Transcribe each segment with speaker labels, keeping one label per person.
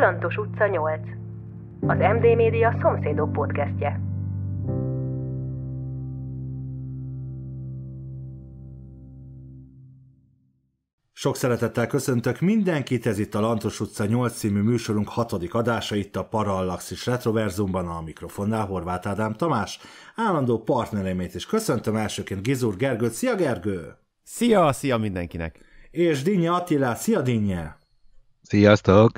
Speaker 1: Kalantos utca 8. Az MD Média szomszédok podcastje.
Speaker 2: Sok szeretettel köszöntök mindenkit, ez itt a Lantos utca 8 című műsorunk hatodik adása, itt a Parallaxis Retroverzumban a mikrofonnál Horváth Ádám Tamás, állandó partneremét is köszöntöm elsőként Gizur Gergőt. Szia Gergő! Szia, szia mindenkinek! És Dinnye Attila. szia Dinnye!
Speaker 1: Sziasztok!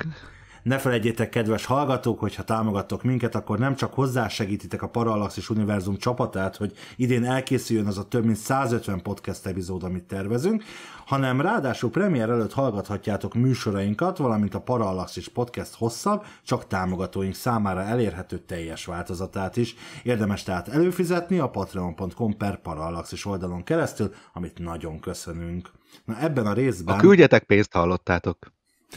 Speaker 2: Ne felejtjétek, kedves hallgatók, hogy ha támogattok minket, akkor nem csak hozzásegítitek a Parallaxis Univerzum csapatát, hogy idén elkészüljön az a több mint 150 podcast epizód, amit tervezünk, hanem ráadásul premier előtt hallgathatjátok műsorainkat, valamint a Parallaxis podcast hosszabb, csak támogatóink számára elérhető teljes változatát is. Érdemes tehát előfizetni a patreon.com per Parallaxis oldalon keresztül, amit nagyon köszönünk. Na ebben a részben... A küldjetek
Speaker 1: pénzt hallottátok.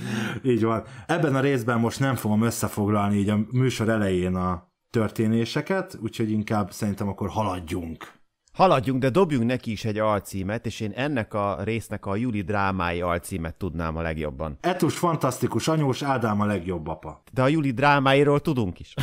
Speaker 2: így van. Ebben a részben most nem fogom összefoglalni így a műsor elején a történéseket, úgyhogy inkább szerintem akkor haladjunk.
Speaker 3: Haladjunk, de dobjunk neki is egy alcímet, és én ennek a résznek a Juli drámái alcímet tudnám a legjobban.
Speaker 2: Etus fantasztikus
Speaker 3: anyós, Ádám a legjobb apa. De a Juli drámáiról tudunk is.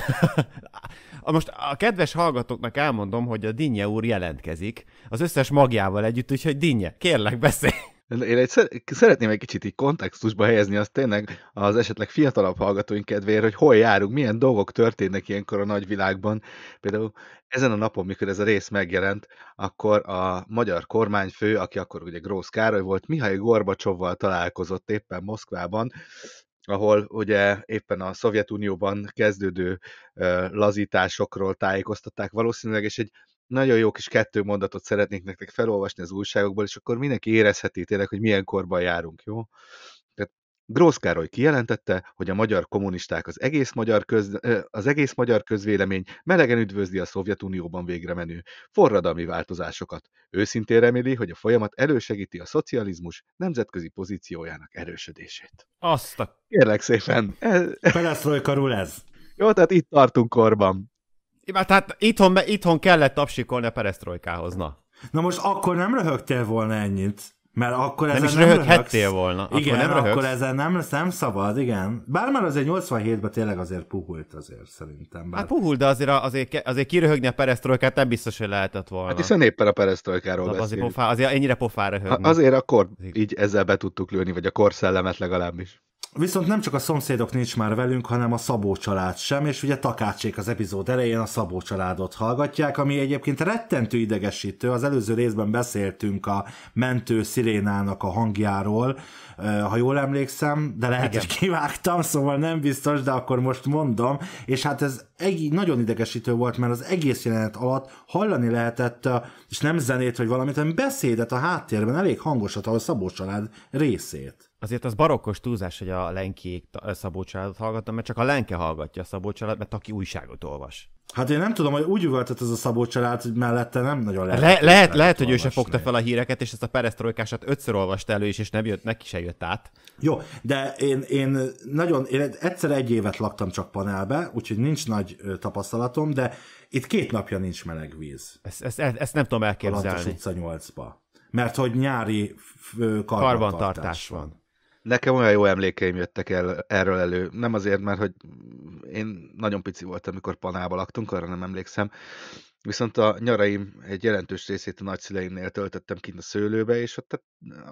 Speaker 3: Most a kedves hallgatóknak elmondom, hogy a Dinje úr jelentkezik az összes magjával együtt, úgyhogy Dinje, kérlek beszélj!
Speaker 1: Én egy, szeretném egy kicsit így kontextusba helyezni azt tényleg az esetleg fiatalabb hallgatóink kedvéért, hogy hol járunk, milyen dolgok történnek ilyenkor a nagyvilágban. Például ezen a napon, mikor ez a rész megjelent, akkor a magyar kormányfő, aki akkor ugye Grósz Károly volt, Mihály Gorbacsovval találkozott éppen Moszkvában, ahol ugye éppen a Szovjetunióban kezdődő lazításokról tájékoztatták valószínűleg, és egy nagyon jó kis kettő mondatot szeretnék nektek felolvasni az újságokból, és akkor mindenki érezheti tényleg, hogy milyen korban járunk, jó? Tehát Grósz Károly kijelentette, hogy a magyar kommunisták az egész magyar, köz, az egész magyar közvélemény melegen üdvözli a Szovjetunióban végre menő forradalmi változásokat. Őszintén reméli, hogy a folyamat elősegíti a szocializmus nemzetközi pozíciójának erősödését. Azt a... Kérlek szépen. Peresztrojka ez. Jó, tehát itt tartunk korban.
Speaker 3: Hát, hát itthon, itthon kellett tapsikolni a peresztrojkához, na.
Speaker 1: Na most akkor nem röhögtél
Speaker 2: volna ennyit. Mert akkor nem ezen is nem röhöghettél volna. Igen, nem röhögsz. akkor
Speaker 3: ezen nem, nem
Speaker 2: szabad, igen. Bár már azért 87-ben tényleg azért puhult azért szerintem. Bár...
Speaker 3: Hát puhult, de azért, azért, azért kiröhögni a peresztrojkát nem biztos, hogy lehetett volna. Hát hiszen éppen a peresztrojkáról beszélünk. azért, pofá, azért ennyire pofára röhögni. Azért
Speaker 1: akkor így ezzel be tudtuk lőni, vagy a korszellemet legalábbis.
Speaker 2: Viszont nem csak a szomszédok nincs már velünk, hanem a Szabó család sem, és ugye Takácsék az epizód elején a Szabó családot hallgatják, ami egyébként rettentő idegesítő. Az előző részben beszéltünk a mentő szirénának a hangjáról, ha jól emlékszem, de lehet, hogy kivágtam, szóval nem biztos, de akkor most mondom, és hát ez egy, nagyon idegesítő volt, mert az egész jelenet alatt hallani lehetett, és nem zenét vagy valamit, hanem beszédet a
Speaker 3: háttérben, elég hangosat, ahol Szabó család részét. Azért az barokkos túlzás, hogy a lenkiék Szabó Családot hallgattam, mert csak a lenke hallgatja a Szabó Család, mert aki újságot olvas. Hát
Speaker 2: én nem tudom, hogy úgy üvöltött ez a Szabó Család, hogy mellette nem nagyon lehet. Le- lehet, lehet, lehet hogy ő se fogta
Speaker 3: fel a híreket, és ezt a peresztrojkását ötször olvast elő is, és nem jött, neki se jött át. Jó, de én, én
Speaker 2: nagyon, én egyszer egy évet laktam csak panelbe, úgyhogy nincs nagy tapasztalatom, de itt két napja nincs meleg víz.
Speaker 3: Ezt, ezt, ezt nem tudom elképzelni. A utca
Speaker 2: 8-ba. Mert hogy nyári karbantartás, karbantartás van. van.
Speaker 1: Nekem olyan jó emlékeim jöttek el, erről elő. Nem azért, mert hogy én nagyon pici voltam, amikor panába laktunk, arra nem emlékszem, Viszont a nyaraim egy jelentős részét a nagyszüleimnél töltöttem kint a szőlőbe, és ott hát,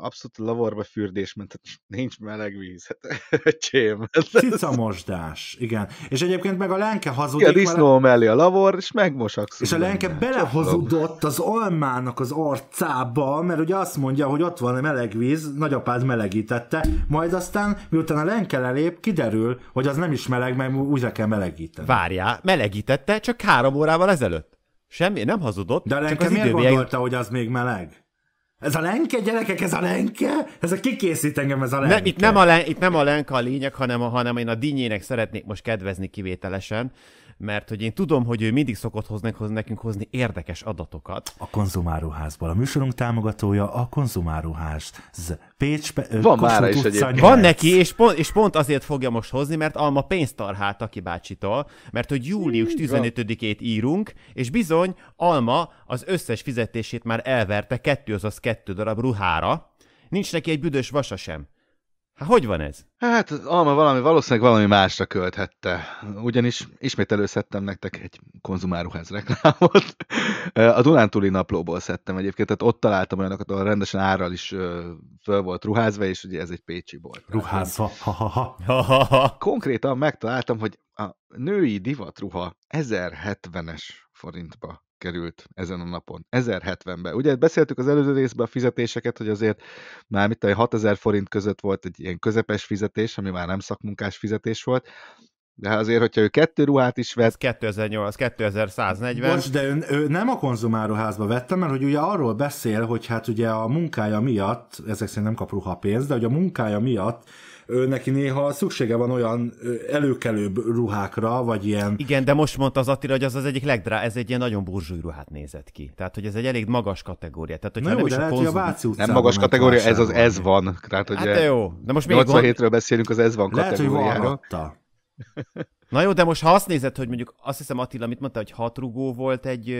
Speaker 1: abszolút lavorba fürdés mert nincs meleg víz. Hát, csém. Cicamosdás, igen. És egyébként meg a lenke hazudik. Igen, a disznó mert... mellé a lavor, és megmosaksz. És a lenke benne.
Speaker 2: belehazudott az almának az arcába, mert ugye azt mondja, hogy ott van a meleg víz, nagyapád melegítette, majd aztán, miután a lenke lelép, kiderül, hogy az nem is meleg, meg újra kell melegíteni. Várjál, melegítette, csak három
Speaker 3: órával ezelőtt. Semmi, nem hazudott. De a Lenke csak miért időbélyeg... gondolta, hogy az még meleg?
Speaker 2: Ez a lenke, gyerekek, ez a lenke?
Speaker 3: Ez a kikészít engem ez a lenke. Nem, itt, nem a len, itt nem a lenke a lényeg, hanem, a, hanem én a dinnyének szeretnék most kedvezni kivételesen, mert hogy én tudom, hogy ő mindig szokott hozni, hoz, nekünk hozni érdekes adatokat.
Speaker 2: A konzumáruházból. A műsorunk támogatója a konzumáruház. Pécs, pe, van már is egyébként. Van neki,
Speaker 3: és pont, és pont azért fogja most hozni, mert Alma pénzt tarhált Aki bácsitól, mert hogy július 15-ét írunk, és bizony Alma az összes fizetését már elverte kettő, azaz kettő darab ruhára, nincs neki egy büdös vasa sem. Hát hogy van ez? Hát az
Speaker 1: alma valami, valószínűleg valami másra költhette. Ugyanis ismét előszedtem nektek egy konzumáruház reklámot. A Dunántúli naplóból szedtem egyébként, tehát ott találtam olyanokat, ahol rendesen árral is föl volt ruházva, és ugye ez egy pécsi volt. Ruházva. Konkrétan megtaláltam, hogy a női divatruha 1070-es forintba került ezen a napon. 1070-be. Ugye beszéltük az előző részben a fizetéseket, hogy azért már mit 6000 forint között volt egy ilyen közepes fizetés, ami már nem szakmunkás fizetés volt, de hát azért, hogyha ő kettő ruhát is vett... Ez 2008,
Speaker 3: 2140. Most,
Speaker 2: de ő, ő nem a konzumáruházba vette, mert hogy ugye arról beszél, hogy hát ugye a munkája miatt, ezek szerint nem kap pénzt, de hogy a munkája miatt ő neki néha szüksége van olyan előkelőbb ruhákra, vagy ilyen...
Speaker 3: Igen, de most mondta az Attila, hogy az az egyik legdrá, ez egy ilyen nagyon burzsúj ruhát nézett ki. Tehát, hogy ez egy elég magas kategória. Tehát, hogy Na jó, nem de is lehet, a konzum... a Váci Nem magas kategória, ez az ez van. Tehát, hogy hát de jó, de most még 87-ről van... beszélünk, az ez van lehet, Hogy Na jó, de most ha azt nézed, hogy mondjuk azt hiszem Attila mit mondta, hogy hat rugó volt egy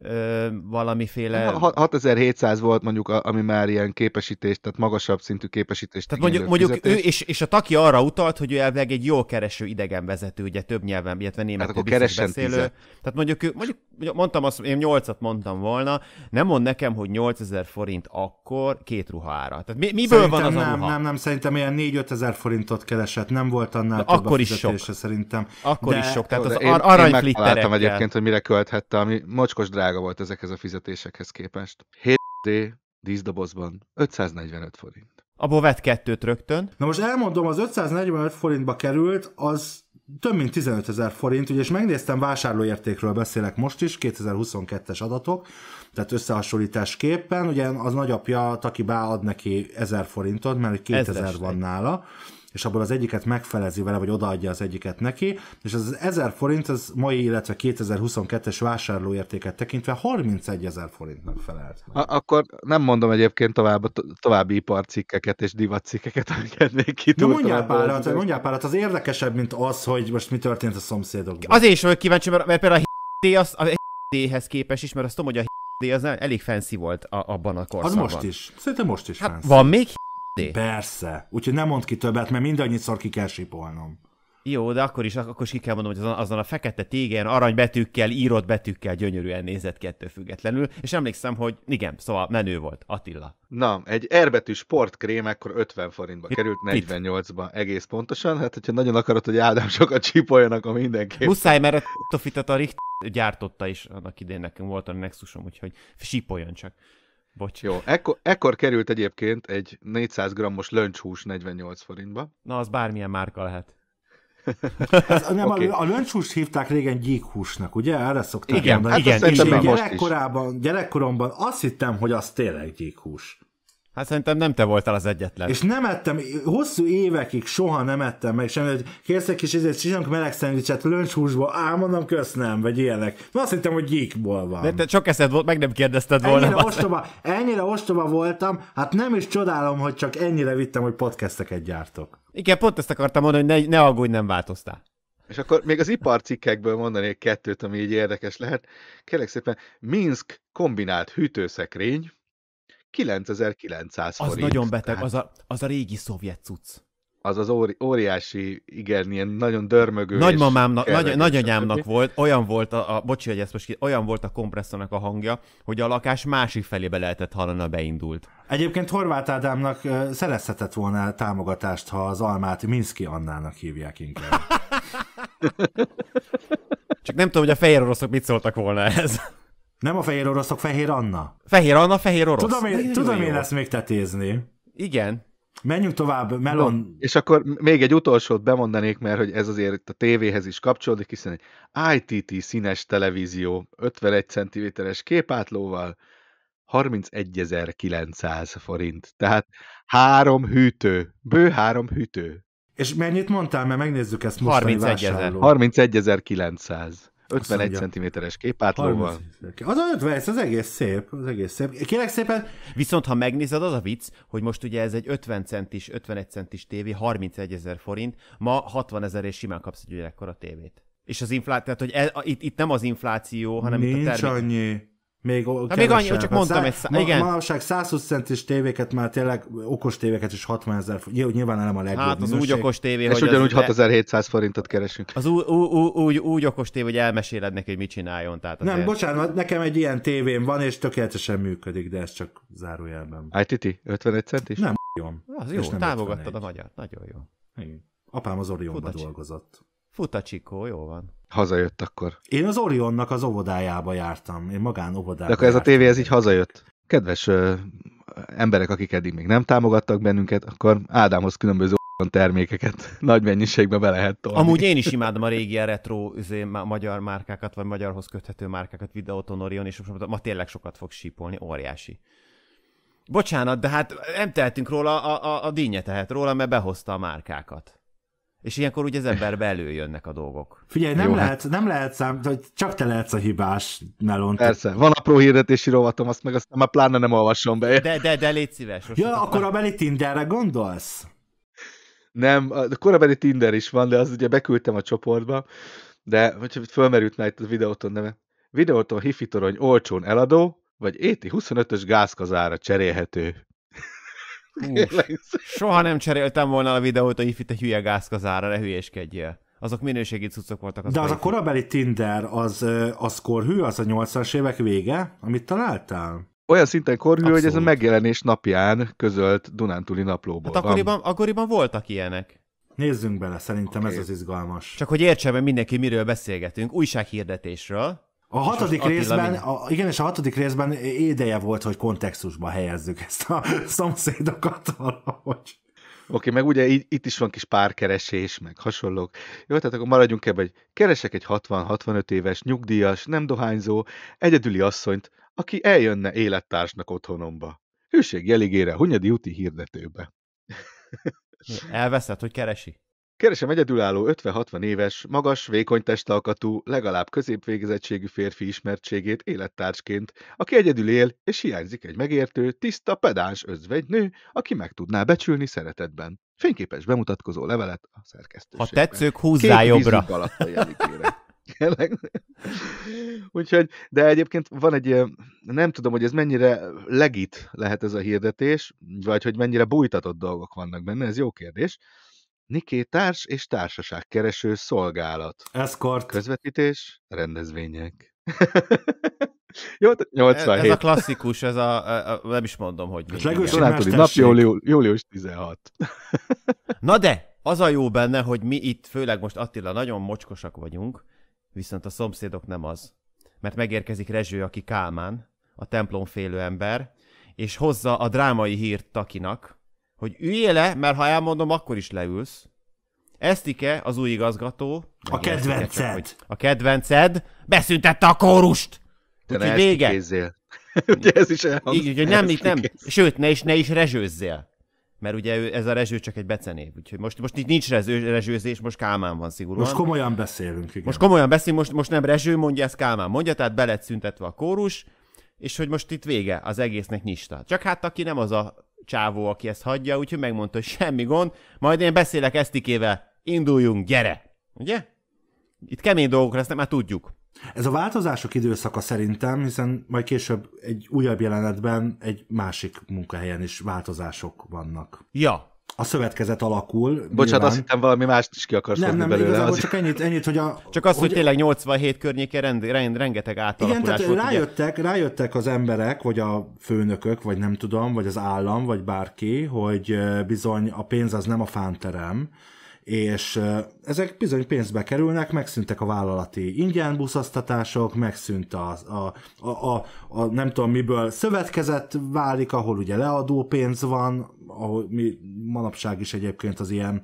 Speaker 3: ö, valamiféle...
Speaker 1: 6700 hát, volt mondjuk, ami már ilyen képesítést, tehát magasabb szintű képesítést Tehát mondjuk, mondjuk ő,
Speaker 3: és, és a taki arra utalt, hogy ő elveg egy jó kereső idegenvezető, ugye több nyelven, illetve hát németül hát beszélő. Tize. Tehát mondjuk, mondjuk, mondtam azt, én 8-at mondtam volna, nem mond nekem, hogy 8000 forint akkor két ruhára. Tehát mi, miből szerintem van az nem, a ruha?
Speaker 2: Nem, nem, szerintem ilyen 4-5 ezer forintot keresett, nem volt annál de több akkor is sok. szerintem. Akkor de... is sok, tehát az ar- arany Én, én egyébként,
Speaker 1: hogy mire költhette, ami mocskos drága drága volt ezekhez a fizetésekhez képest. 7D díszdobozban 545 forint.
Speaker 3: Abból vett kettőt rögtön. Na most elmondom, az
Speaker 2: 545 forintba került, az több mint 15 ezer forint, ugye, és megnéztem vásárlóértékről beszélek most is, 2022-es adatok, tehát összehasonlításképpen, ugye az nagyapja Taki ad neki 1000 forintot, mert 2000 van nála és abból az egyiket megfelezi vele, vagy odaadja az egyiket neki, és az, 1000 forint az mai, illetve 2022-es vásárlóértéket tekintve 31 ezer forintnak felelt.
Speaker 1: A- Akkor nem mondom egyébként tovább, további iparcikkeket és divatcikkeket, amiket még ki De mondjál párat,
Speaker 2: mondjál párat, az érdekesebb, mint az, hogy most mi történt a szomszédokban. Azért is vagyok kíváncsi,
Speaker 3: mert, mert például a D az, a D-hez képes is, mert azt tudom, hogy a D az elég fancy volt a, abban a korszakban. Az most is. Szerintem most is hát fancy. Van még ketté. Persze. Úgyhogy nem mond ki többet, mert mindannyiszor
Speaker 2: ki kell sipolnom.
Speaker 3: Jó, de akkor is, akkor is ki kell mondom, hogy azon, a fekete tégen aranybetűkkel, írott betűkkel gyönyörűen nézett kettő függetlenül, és emlékszem, hogy igen, szóval menő volt, Attila.
Speaker 1: Na, egy erbetű sportkrém ekkor 50 forintba került, 48-ba egész pontosan, hát hogyha nagyon akarod, hogy Ádám sokat csipoljanak a mindenképp. Muszáj, mert a
Speaker 3: tofitat a gyártotta is annak idén nekünk volt a Nexusom, úgyhogy sípoljon csak. Bocs. Jó,
Speaker 1: ekkor, ekkor került egyébként egy 400 grammos löncshús 48 forintba. Na, az bármilyen márka lehet.
Speaker 2: Ez, nem, okay. A, löncshús löncshúst hívták régen gyíkhúsnak, ugye? Erre szokták igen, mondani. Igen, hát igen. gyerekkorában, gyerekkoromban azt hittem, hogy az tényleg
Speaker 3: gyíkhús. Hát szerintem nem te voltál az egyetlen. És
Speaker 2: nem ettem, hosszú évekig soha nem ettem meg semmit, hogy kérsz egy kis ezért csinálunk meleg szendvicset lönchúsba, ám mondom, köszönöm, vagy ilyenek. Na azt hittem, hogy gyíkból van.
Speaker 3: De te csak eszed volt, meg nem kérdezted volna. Ennyire ostoba,
Speaker 2: ennyire ostoba
Speaker 3: voltam, hát nem is csodálom, hogy csak ennyire vittem, hogy podcasteket gyártok. Igen, pont ezt akartam mondani, hogy ne, ne aggódj, nem változtál.
Speaker 1: És akkor még az iparcikkekből mondanék kettőt, ami így érdekes lehet. Kérlek szépen, Minsk kombinált hűtőszekrény, 9900 forint. Az nagyon beteg, hát, az, a,
Speaker 3: az a régi szovjet cucc az az óri, óriási, igen, ilyen nagyon dörmögő. Nagymamámnak, nagy, nagyanyámnak volt, olyan volt a, a bocsi, hogy ezt most ki, olyan volt a kompresszornak a hangja, hogy a lakás másik felébe lehetett hallani, a beindult.
Speaker 2: Egyébként Horváth Ádámnak uh, szerezhetett volna támogatást, ha az almát Minszki Annának hívják inkább. Csak nem tudom, hogy a fehér oroszok mit szóltak volna ehhez. Nem a fehér oroszok, fehér Anna. Fehér Anna, fehér orosz. Tudom én, tudom én ezt
Speaker 1: még tetézni. Igen. Menjünk tovább, Melon. No, és akkor még egy utolsót bemondanék, mert hogy ez azért a tévéhez is kapcsolódik, hiszen egy ITT színes televízió 51 cm-es képátlóval 31.900 forint. Tehát három hűtő, bő három hűtő. És mennyit mondtál, mert megnézzük ezt mostani 31 31.900. 51
Speaker 3: cm-es képátlóval. Az a 50, ez az egész szép, az egész szép. Kérlek szépen... Viszont ha megnézed, az a vicc, hogy most ugye ez egy 50 centis, 51 centis tévé, 31 ezer forint, ma 60 ezer és simán kapsz egy a tévét. És az infláció, tehát hogy ez, itt, itt, nem az infláció, hanem Nincs itt a termék... Nincs annyi. Még, Na, még annyi, csak mondtam egy szá- ma, Manapság
Speaker 2: 120 centis tévéket már tényleg okos tévéket is 60 ezer forint. Nyilván nem a legjobb Hát az minőség. úgy okos tévé, És hogy ugyanúgy az,
Speaker 3: 6700
Speaker 1: forintot keresünk.
Speaker 3: Az ú, ú, úgy, úgy okos tévé, hogy elmeséled neki, hogy mit csináljon. Tehát nem. Nem,
Speaker 2: bocsánat, nekem egy ilyen tévém van, és tökéletesen működik, de ez csak
Speaker 3: zárójelben.
Speaker 1: ITT? 51 centis? Nem, jó. Az jó, támogattad
Speaker 3: a magyar, Nagyon jó.
Speaker 1: Igen. Apám az Orionban
Speaker 3: dolgozott. Futacsikó, jó van.
Speaker 1: Hazajött akkor. Én az Orionnak
Speaker 2: az óvodájába jártam, én magán óvodába De akkor ez a tévé,
Speaker 1: ez így hazajött. Kedves ö, emberek, akik eddig még nem támogattak bennünket, akkor Ádámhoz különböző termékeket nagy mennyiségbe be lehet tolni. Amúgy én is
Speaker 3: imádom a régi retro üzé, magyar márkákat, vagy magyarhoz köthető márkákat videóton Orion, és most ma tényleg sokat fog sípolni, óriási. Bocsánat, de hát nem tehetünk róla, a, a, a dinnye tehet róla, mert behozta a márkákat. És ilyenkor ugye az emberbe előjönnek a dolgok.
Speaker 1: Figyelj, nem, Jó, hát- lehet, hát... nem lehet szám, hogy csak te lehetsz a hibás, Melon. Persze, van a hirdetési rovatom, azt meg aztán már pláne nem olvasom be.
Speaker 3: De, de, de légy szíves. Ja, akkor a beli
Speaker 1: Tinderre gondolsz? Nem, a korabeli Tinder is van, de az ugye beküldtem a csoportba, de hogyha fölmerült már itt a videóton neve. Videóton hifitorony olcsón eladó, vagy éti 25-ös gázkazára cserélhető.
Speaker 3: Soha nem cseréltem volna a videót, hogy itt egy hülye gázkazára, ne hülyéskedjél. Azok minőségi cuccok voltak. Az De az a
Speaker 2: korabeli Tinder, az, az korhű, az a 80-as évek vége, amit találtál? Olyan szinten korhű, Abszolút. hogy ez a
Speaker 1: megjelenés napján közölt Dunántúli naplóból hát akkoriban,
Speaker 3: akkoriban voltak ilyenek. Nézzünk bele, szerintem okay. ez az izgalmas. Csak hogy értsen, mindenki miről beszélgetünk, újsághirdetésről, a hatodik részben,
Speaker 2: a, igen, és a hatodik részben édeje volt, hogy kontextusba helyezzük ezt a szomszédokat valahogy.
Speaker 1: Oké, okay, meg ugye itt is van kis párkeresés, meg hasonlók. Jó, tehát akkor maradjunk ebben, hogy keresek egy 60-65 éves, nyugdíjas, nem dohányzó, egyedüli asszonyt, aki eljönne élettársnak otthonomba. Hűség jeligére, Hunyadi úti hirdetőbe.
Speaker 3: Elveszett, hogy keresi?
Speaker 1: Keresem egyedülálló 50-60 éves, magas, vékony testalkatú, legalább középvégezettségű férfi ismertségét élettársként, aki egyedül él, és hiányzik egy megértő, tiszta, pedáns özvegynő, aki meg tudná becsülni szeretetben. Fényképes bemutatkozó levelet a szerkesztőségben. Ha tetszők, húzzá Két jobbra. Úgyhogy, de egyébként van egy, nem tudom, hogy ez mennyire legit lehet ez a hirdetés, vagy hogy mennyire bújtatott dolgok vannak benne, ez jó kérdés. Niké társ és társaságkereső szolgálat. Eszkort. Közvetítés, rendezvények. Jó, 87. Ez a
Speaker 3: klasszikus, ez a, a, e- a e- nem is mondom, hogy... mi. legősi nap július,
Speaker 1: július 16.
Speaker 3: Na de, az a jó benne, hogy mi itt, főleg most Attila, nagyon mocskosak vagyunk, viszont a szomszédok nem az. Mert megérkezik Rezső, aki Kálmán, a templom félő ember, és hozza a drámai hírt Takinak, hogy üljél le, mert ha elmondom, akkor is leülsz. Esztike, az új igazgató. A kedvenced. Csak, hogy a kedvenced beszüntette a kórust. Te Úgyhogy vége. ugye ez is Így, hogy nem, itt nem. Sőt, ne is, ne is rezsőzzél. Mert ugye ez a rezső csak egy becenév. Úgyhogy most, most itt nincs rező, rezsőzés, most Kálmán van szigorúan. Most komolyan beszélünk, igen. Most komolyan beszélünk, most, most nem rezső mondja, ez Kálmán mondja, tehát be lett szüntetve a kórus, és hogy most itt vége az egésznek nyista. Csak hát aki nem az a csávó, aki ezt hagyja, úgyhogy megmondta, hogy semmi gond, majd én beszélek Esztikével, induljunk, gyere! Ugye? Itt kemény dolgok lesznek, már tudjuk. Ez a
Speaker 2: változások időszaka szerintem, hiszen majd később egy újabb jelenetben egy másik munkahelyen is változások vannak. Ja, a szövetkezet alakul. Bocsánat, nyilván. azt hittem valami
Speaker 1: mást is ki akarsz
Speaker 2: nem, nem, belőle. Nem, csak
Speaker 3: ennyit, ennyit, hogy a... Csak az, hogy, hogy tényleg 87 környéke rend, rend, rengeteg átalakulás igen, tehát volt. Rájöttek,
Speaker 2: ugye? rájöttek az emberek, vagy a főnökök, vagy nem tudom, vagy az állam, vagy bárki, hogy bizony a pénz az nem a fánterem, és ezek bizony pénzbe kerülnek, megszűntek a vállalati ingyen buszasztatások, megszűnt a, a, a, a, a nem tudom miből szövetkezet válik, ahol ugye leadó pénz van, ahol mi manapság is egyébként az ilyen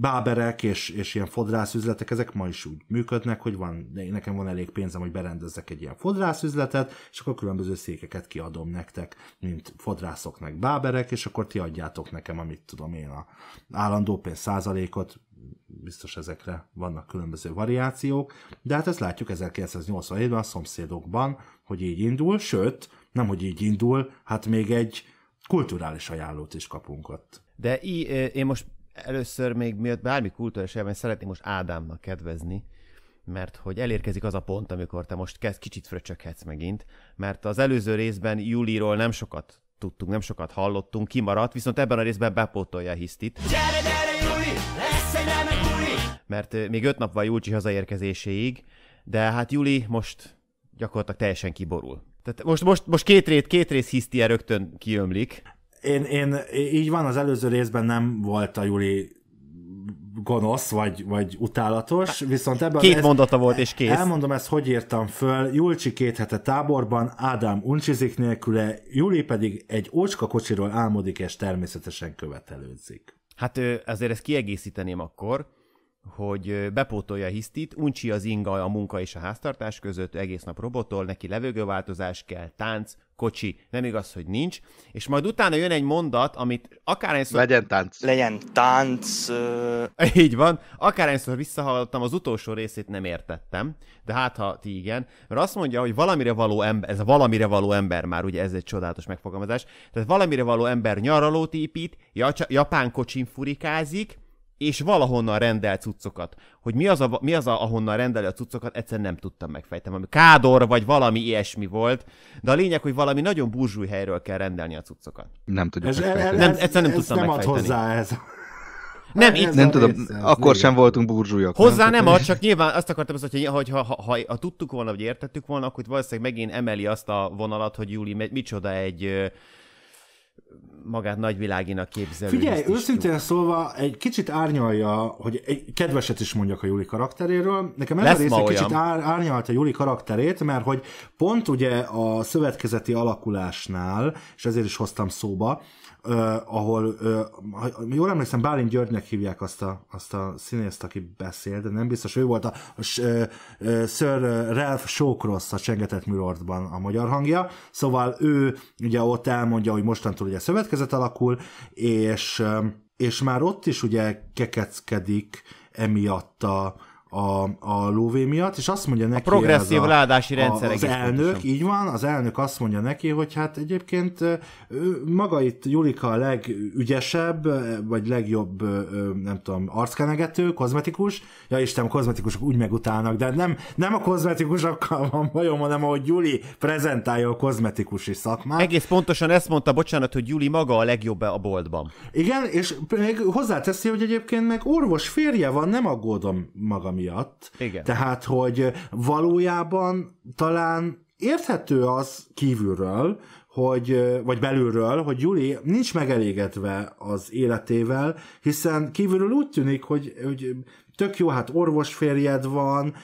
Speaker 2: báberek és, és ilyen fodrászüzletek, ezek ma is úgy működnek, hogy van, nekem van elég pénzem, hogy berendezzek egy ilyen fodrászüzletet, és akkor különböző székeket kiadom nektek, mint fodrászoknak báberek, és akkor ti adjátok nekem, amit tudom én, a állandó pénz százalékot, biztos ezekre vannak különböző variációk, de hát ezt látjuk 1987-ben a szomszédokban, hogy így indul, sőt, nem hogy így indul, hát még egy kulturális ajánlót is kapunk ott.
Speaker 3: De í, én most először még miatt bármi kultúrás élmény szeretném most Ádámnak kedvezni, mert hogy elérkezik az a pont, amikor te most kezd kicsit fröcsöghetsz megint, mert az előző részben Juliról nem sokat tudtunk, nem sokat hallottunk, kimaradt, viszont ebben a részben bepótolja a hisztit. Gyere,
Speaker 1: gyere, Juli,
Speaker 2: lesz
Speaker 3: egy remek Juli! Mert még öt nap van Júlcsi hazaérkezéséig, de hát Juli most gyakorlatilag teljesen kiborul. Tehát most, most, most két, rész, két rész hisztie rögtön kiömlik én, én így van, az előző részben nem volt a Juli
Speaker 2: gonosz, vagy, vagy utálatos, viszont ebben... Két ez, mondata volt, és kész. Elmondom ezt, hogy írtam föl. Julcsi két hete táborban, Ádám uncsizik nélküle, Juli pedig egy ócska kocsiról álmodik, és természetesen követelődzik.
Speaker 3: Hát azért ezt kiegészíteném akkor, hogy bepótolja a hisztit, uncsi az inga a munka és a háztartás között, egész nap robotol, neki levegőváltozás kell, tánc, kocsi, nem igaz, hogy nincs, és majd utána jön egy mondat, amit akárhányszor... Legyen tánc. Legyen tánc. Uh... Így van, akárhányszor visszahallottam, az utolsó részét nem értettem, de hát ha ti igen, mert azt mondja, hogy valamire való ember, ez a valamire való ember már, ugye ez egy csodálatos megfogalmazás, tehát valamire való ember nyaralót épít, japán kocsin furikázik, és valahonnan rendel cuccokat. Hogy mi az, a, mi az a, ahonnan rendeli a cuccokat, egyszer nem tudtam megfejteni. Ami kádor, vagy valami ilyesmi volt, de a lényeg, hogy valami nagyon burzsúj helyről kell rendelni a cuccokat. Nem tudjuk ez, megfejteni. Ez, nem, egyszer nem ez tudtam nem megfejteni. hozzá ez. Nem, ez itt nem tudom, része, akkor igen. sem voltunk burzsúlyok. Hozzá nem, nem ad, csak nyilván azt akartam, hogy ha, ha, ha, ha, ha tudtuk volna, vagy értettük volna, akkor valószínűleg megint emeli azt a vonalat, hogy Júli, micsoda egy magát nagyviláginak képzelő. Figyelj, őszintén
Speaker 2: szólva, egy kicsit árnyalja, hogy egy kedveset is mondjak a Juli karakteréről. Nekem ez Lesz a rész egy olyan. kicsit ár, árnyalta Juli karakterét, mert hogy pont ugye a szövetkezeti alakulásnál, és ezért is hoztam szóba, uh, ahol, uh, jól emlékszem, Bálint Györgynek hívják azt a, azt a színészt, aki beszél, de nem biztos, ő volt a, a a uh, Sir Ralph Shawcross a Csengetett Műrordban a magyar hangja, szóval ő ugye ott elmondja, hogy mostantól ugye szövetkezet alakul, és, és már ott is ugye kekeckedik emiatt a, a, a lóvé miatt, és azt mondja neki... A progresszív a, ládási rendszer Az elnök, pontosan. így van, az elnök azt mondja neki, hogy hát egyébként ő, maga itt Julika a legügyesebb, vagy legjobb, nem tudom, arckenegető, kozmetikus. Ja Istenem, kozmetikusok úgy megutálnak, de nem, nem a kozmetikusokkal van bajom, hanem ahogy Juli prezentálja a kozmetikusi szakmát. Egész pontosan ezt mondta, bocsánat, hogy Juli maga a legjobb a boltban. Igen, és még hozzáteszi, hogy egyébként meg orvos férje van, nem aggódom magam miatt. Igen. Tehát, hogy valójában talán érthető az kívülről, hogy, vagy belülről, hogy Juli nincs megelégedve az életével, hiszen kívülről úgy tűnik, hogy, hogy tök jó, hát orvosférjed van,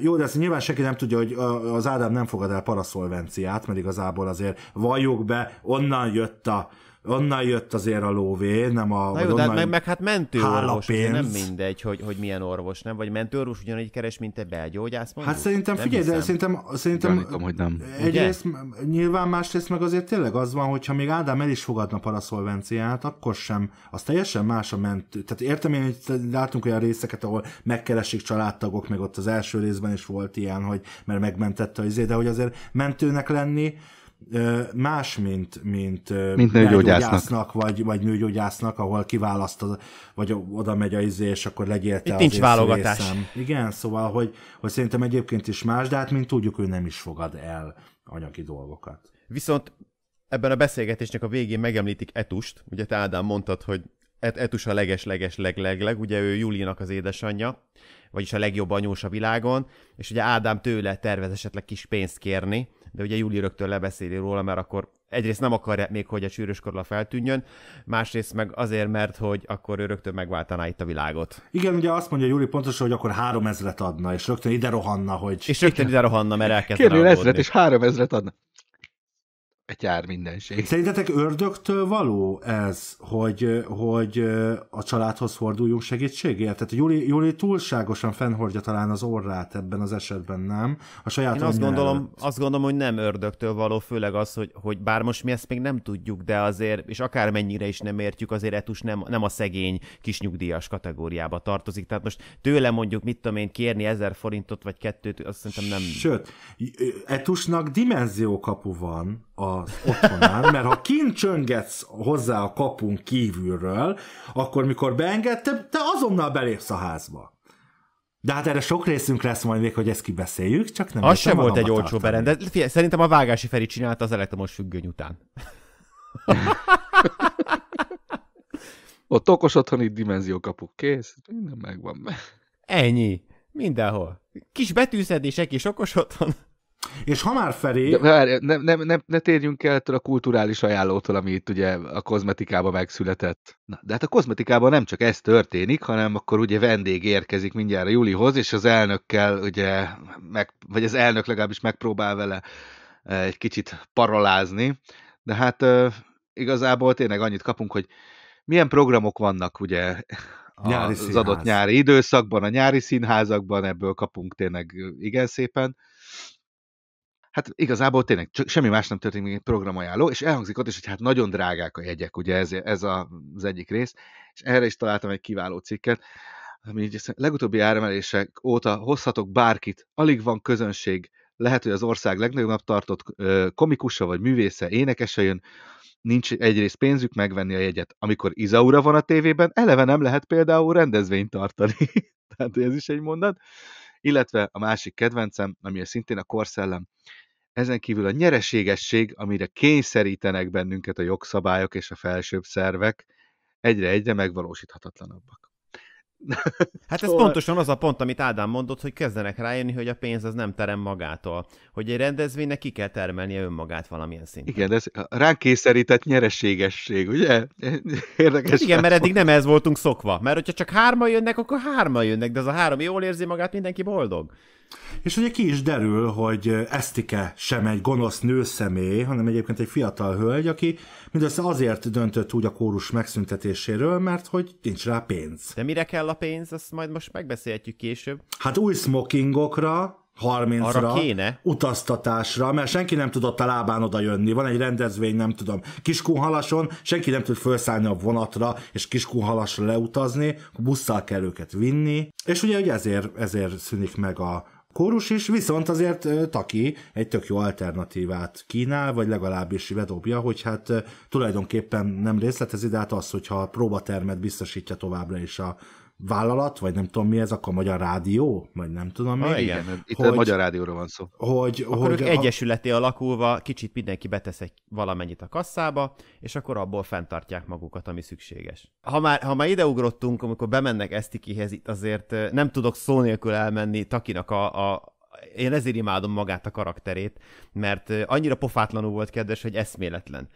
Speaker 2: jó, de ezt nyilván senki nem tudja, hogy az Ádám nem fogad el paraszolvenciát, mert igazából azért valljuk be, onnan jött a Onnan jött azért a lóvé, nem a... Na jó, de hát meg, meg hát mentőorvos, nem mindegy,
Speaker 3: hogy, hogy milyen orvos, nem? Vagy mentőorvos ugyanígy keres, mint te belgyógyász, mondjuk? Hát szerintem, figyelj, de szerintem...
Speaker 2: szerintem Gyanítom,
Speaker 1: hogy nem.
Speaker 3: Egyrészt,
Speaker 2: Ugye? nyilván másrészt meg azért tényleg az van, hogyha még Ádám el is fogadna paraszolvenciát, akkor sem, az teljesen más a mentő. Tehát értem én, hogy látunk olyan részeket, ahol megkeresik családtagok, meg ott az első részben is volt ilyen, hogy mert megmentette az de hogy azért mentőnek lenni, más, mint, mint, mint nőgyógyásznak. vagy, vagy nőgyógyásznak, ahol kiválaszt az vagy oda megy a izé, és akkor legyél te Itt nincs válogatás. Részem. Igen, szóval, hogy, hogy szerintem egyébként is más, de hát mint tudjuk, ő nem is fogad el anyagi dolgokat.
Speaker 3: Viszont ebben a beszélgetésnek a végén megemlítik Etust, ugye te Ádám mondtad, hogy Et- Etus a leges-leges leg, ugye ő Julinak az édesanyja, vagyis a legjobb anyós a világon, és ugye Ádám tőle tervez esetleg kis pénzt kérni, de ugye Júli rögtön lebeszéli róla, mert akkor egyrészt nem akarja még, hogy a sűrűs korla feltűnjön, másrészt meg azért, mert hogy akkor ő rögtön megváltaná itt a világot.
Speaker 2: Igen, ugye azt mondja Júli pontosan, hogy akkor három ezret adna, és rögtön ide rohanna, hogy... És rögtön ide rohanna, mert elkezd Kérdő ezret, és három ezret adna.
Speaker 1: Egy jár mindenség. Szerintetek
Speaker 2: ördögtől való ez, hogy, hogy a családhoz forduljunk segítségért? Tehát Júli, Júli túlságosan fennhordja talán az orrát ebben az esetben, nem? A saját Én azt gondolom, előtt.
Speaker 3: azt gondolom, hogy nem ördögtől való, főleg az, hogy, hogy bár most mi ezt még nem tudjuk, de azért, és akármennyire is nem értjük, azért Etus nem, nem a szegény kis nyugdíjas kategóriába tartozik. Tehát most tőle mondjuk, mit tudom én, kérni ezer forintot vagy kettőt, azt szerintem nem... Sőt,
Speaker 2: Etusnak dimenziókapu van a az otthonán, mert ha kint csöngetsz hozzá a kapunk kívülről, akkor mikor beenged, te, te azonnal belépsz a házba.
Speaker 3: De hát erre sok részünk lesz majd még, hogy ezt kibeszéljük, csak nem... Az sem volt egy olcsó berend. szerintem a Vágási Feri csinálta az elektromos függöny után.
Speaker 1: Ott okos otthoni kapuk kész, minden megvan. Ennyi. Mindenhol.
Speaker 3: Kis betűszedések és okos otthon. És ha már felé... De, várj,
Speaker 1: ne, ne, ne, ne térjünk el a kulturális ajánlótól, ami itt ugye a kozmetikában megszületett. Na, de hát a kozmetikában nem csak ez történik, hanem akkor ugye vendég érkezik mindjárt a Julihoz, és az elnökkel ugye, meg, vagy az elnök legalábbis megpróbál vele eh, egy kicsit paralázni. de hát eh, igazából tényleg annyit kapunk, hogy milyen programok vannak ugye a, nyári az adott nyári időszakban, a nyári színházakban, ebből kapunk tényleg igen szépen, hát igazából tényleg csak semmi más nem történik, mint egy programajánló, és elhangzik ott is, hogy hát nagyon drágák a jegyek, ugye ez, ez a, az egyik rész, és erre is találtam egy kiváló cikket, ami így legutóbbi áremelések óta hozhatok bárkit, alig van közönség, lehet, hogy az ország legnagyobb tartott komikusa vagy művésze, énekese jön, nincs egyrészt pénzük megvenni a jegyet. Amikor Izaura van a tévében, eleve nem lehet például rendezvényt tartani. Tehát ez is egy mondat. Illetve a másik kedvencem, ami szintén a korszellem, ezen kívül a nyereségesség, amire kényszerítenek bennünket a jogszabályok és a felsőbb szervek, egyre-egyre megvalósíthatatlanabbak.
Speaker 3: Hát ez szóval- pontosan az a pont, amit Ádám mondott, hogy kezdenek rájönni, hogy a pénz az nem terem magától. Hogy egy rendezvénynek ki kell termelnie önmagát valamilyen szinten.
Speaker 1: Igen, de ez ránk kényszerített
Speaker 3: nyereségesség, ugye? Érdekes. Hát igen, mert eddig nem ez voltunk szokva. Mert hogyha csak hárma jönnek, akkor hárma jönnek, de az a három jól érzi magát, mindenki boldog. És ugye ki is derül,
Speaker 2: hogy Esztike sem egy gonosz nőszemély, hanem egyébként egy fiatal hölgy, aki mindössze azért döntött úgy a kórus megszüntetéséről, mert hogy nincs rá pénz.
Speaker 3: De mire kell a pénz, azt majd most megbeszélhetjük később.
Speaker 2: Hát új smokingokra, 30-ra, kéne. utaztatásra, mert senki nem tudott a lábán oda jönni. Van egy rendezvény, nem tudom, Kiskunhalason, senki nem tud felszállni a vonatra, és Kiskunhalasra leutazni, busszal kell őket vinni. És ugye hogy ezért, ezért szűnik meg a, kórus is, viszont azért Taki egy tök jó alternatívát kínál, vagy legalábbis bedobja, hogy hát tulajdonképpen nem részletezi, de hát az, hogyha a próbatermet biztosítja továbbra is a vállalat, vagy nem tudom mi ez, akkor Magyar Rádió, vagy nem tudom ah, mi. Ah, igen, itt hogy, a Magyar
Speaker 1: Rádióról van szó.
Speaker 3: Hogy, akkor hogy ők a... egyesületé alakulva kicsit mindenki betesz egy valamennyit a kasszába, és akkor abból fenntartják magukat, ami szükséges. Ha már, ha már ideugrottunk, amikor bemennek Esztikihez, itt azért nem tudok szó nélkül elmenni Takinak a, a én ezért imádom magát a karakterét, mert annyira pofátlanul volt kedves, hogy eszméletlen.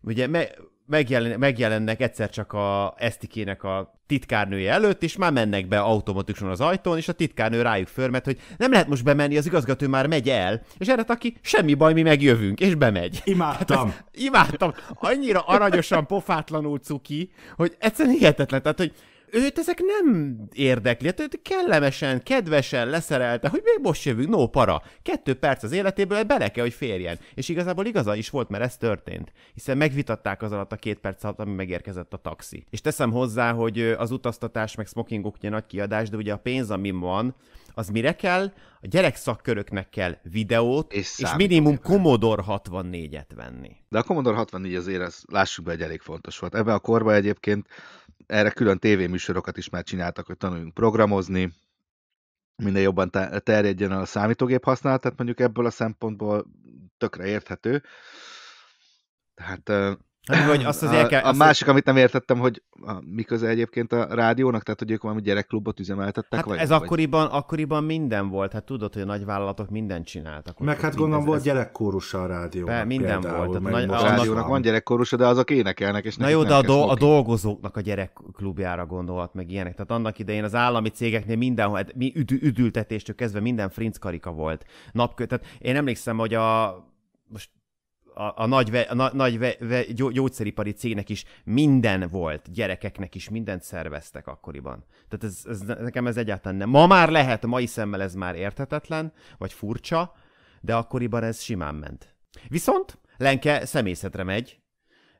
Speaker 3: Ugye me- megjelen, megjelennek egyszer csak a esztikének a titkárnője előtt, és már mennek be automatikusan az ajtón, és a titkárnő rájuk förmet, hogy nem lehet most bemenni, az igazgató már megy el, és erre aki, semmi baj, mi megjövünk, és bemegy. Imádtam. Hát ez, imádtam. Annyira aranyosan, pofátlanul cuki, hogy egyszerűen hihetetlen. Tehát, hogy Őt ezek nem érdekli, hát őt kellemesen, kedvesen leszerelte, hogy még most jövünk, no para. Kettő perc az életéből bele kell, hogy férjen. És igazából igaza is volt, mert ez történt. Hiszen megvitatták az alatt a két perc alatt, ami megérkezett a taxi. És teszem hozzá, hogy az utaztatás meg smokingok ugye nagy kiadás, de ugye a pénz, ami van, az mire kell? A gyerekszakköröknek kell videót, és, és minimum Commodore 64-et venni. De a Commodore 64 azért, az,
Speaker 1: lássuk be, egy elég fontos volt. Ebben a korban egyébként erre külön tévéműsorokat is már csináltak, hogy tanuljunk programozni, minden jobban terjedjen a számítógép használat, tehát mondjuk ebből a szempontból tökre érthető. Tehát Hát, hogy azt az a, kell, a másik, amit nem értettem, hogy miköze egyébként a rádiónak, tehát hogy ők valami gyerekklubot üzemeltettek? Hát vagy, ez vagy?
Speaker 3: Akkoriban, akkoriban minden volt, hát tudod, hogy a nagyvállalatok mindent csináltak. Meg hát gondolom volt ez... gyerekkórusa a rádiónak. Be, minden például, volt. Tehát nagy, a rádiónak van, van gyerekkórusa, de azok énekelnek. És Na jó, de a, do- a dolgozóknak a gyerekklubjára gondolhat meg ilyenek. Tehát annak idején az állami cégeknél mindenhol, hát mi üd- üdültetéstől kezdve minden frinckarika volt. Napkö- tehát én emlékszem, hogy a most a, a nagy, ve, a nagy ve, ve, gyógyszeripari cégnek is minden volt, gyerekeknek is mindent szerveztek akkoriban. Tehát ez, ez, nekem ez egyáltalán nem. Ma már lehet, mai szemmel ez már érthetetlen, vagy furcsa, de akkoriban ez simán ment. Viszont Lenke szemészetre megy,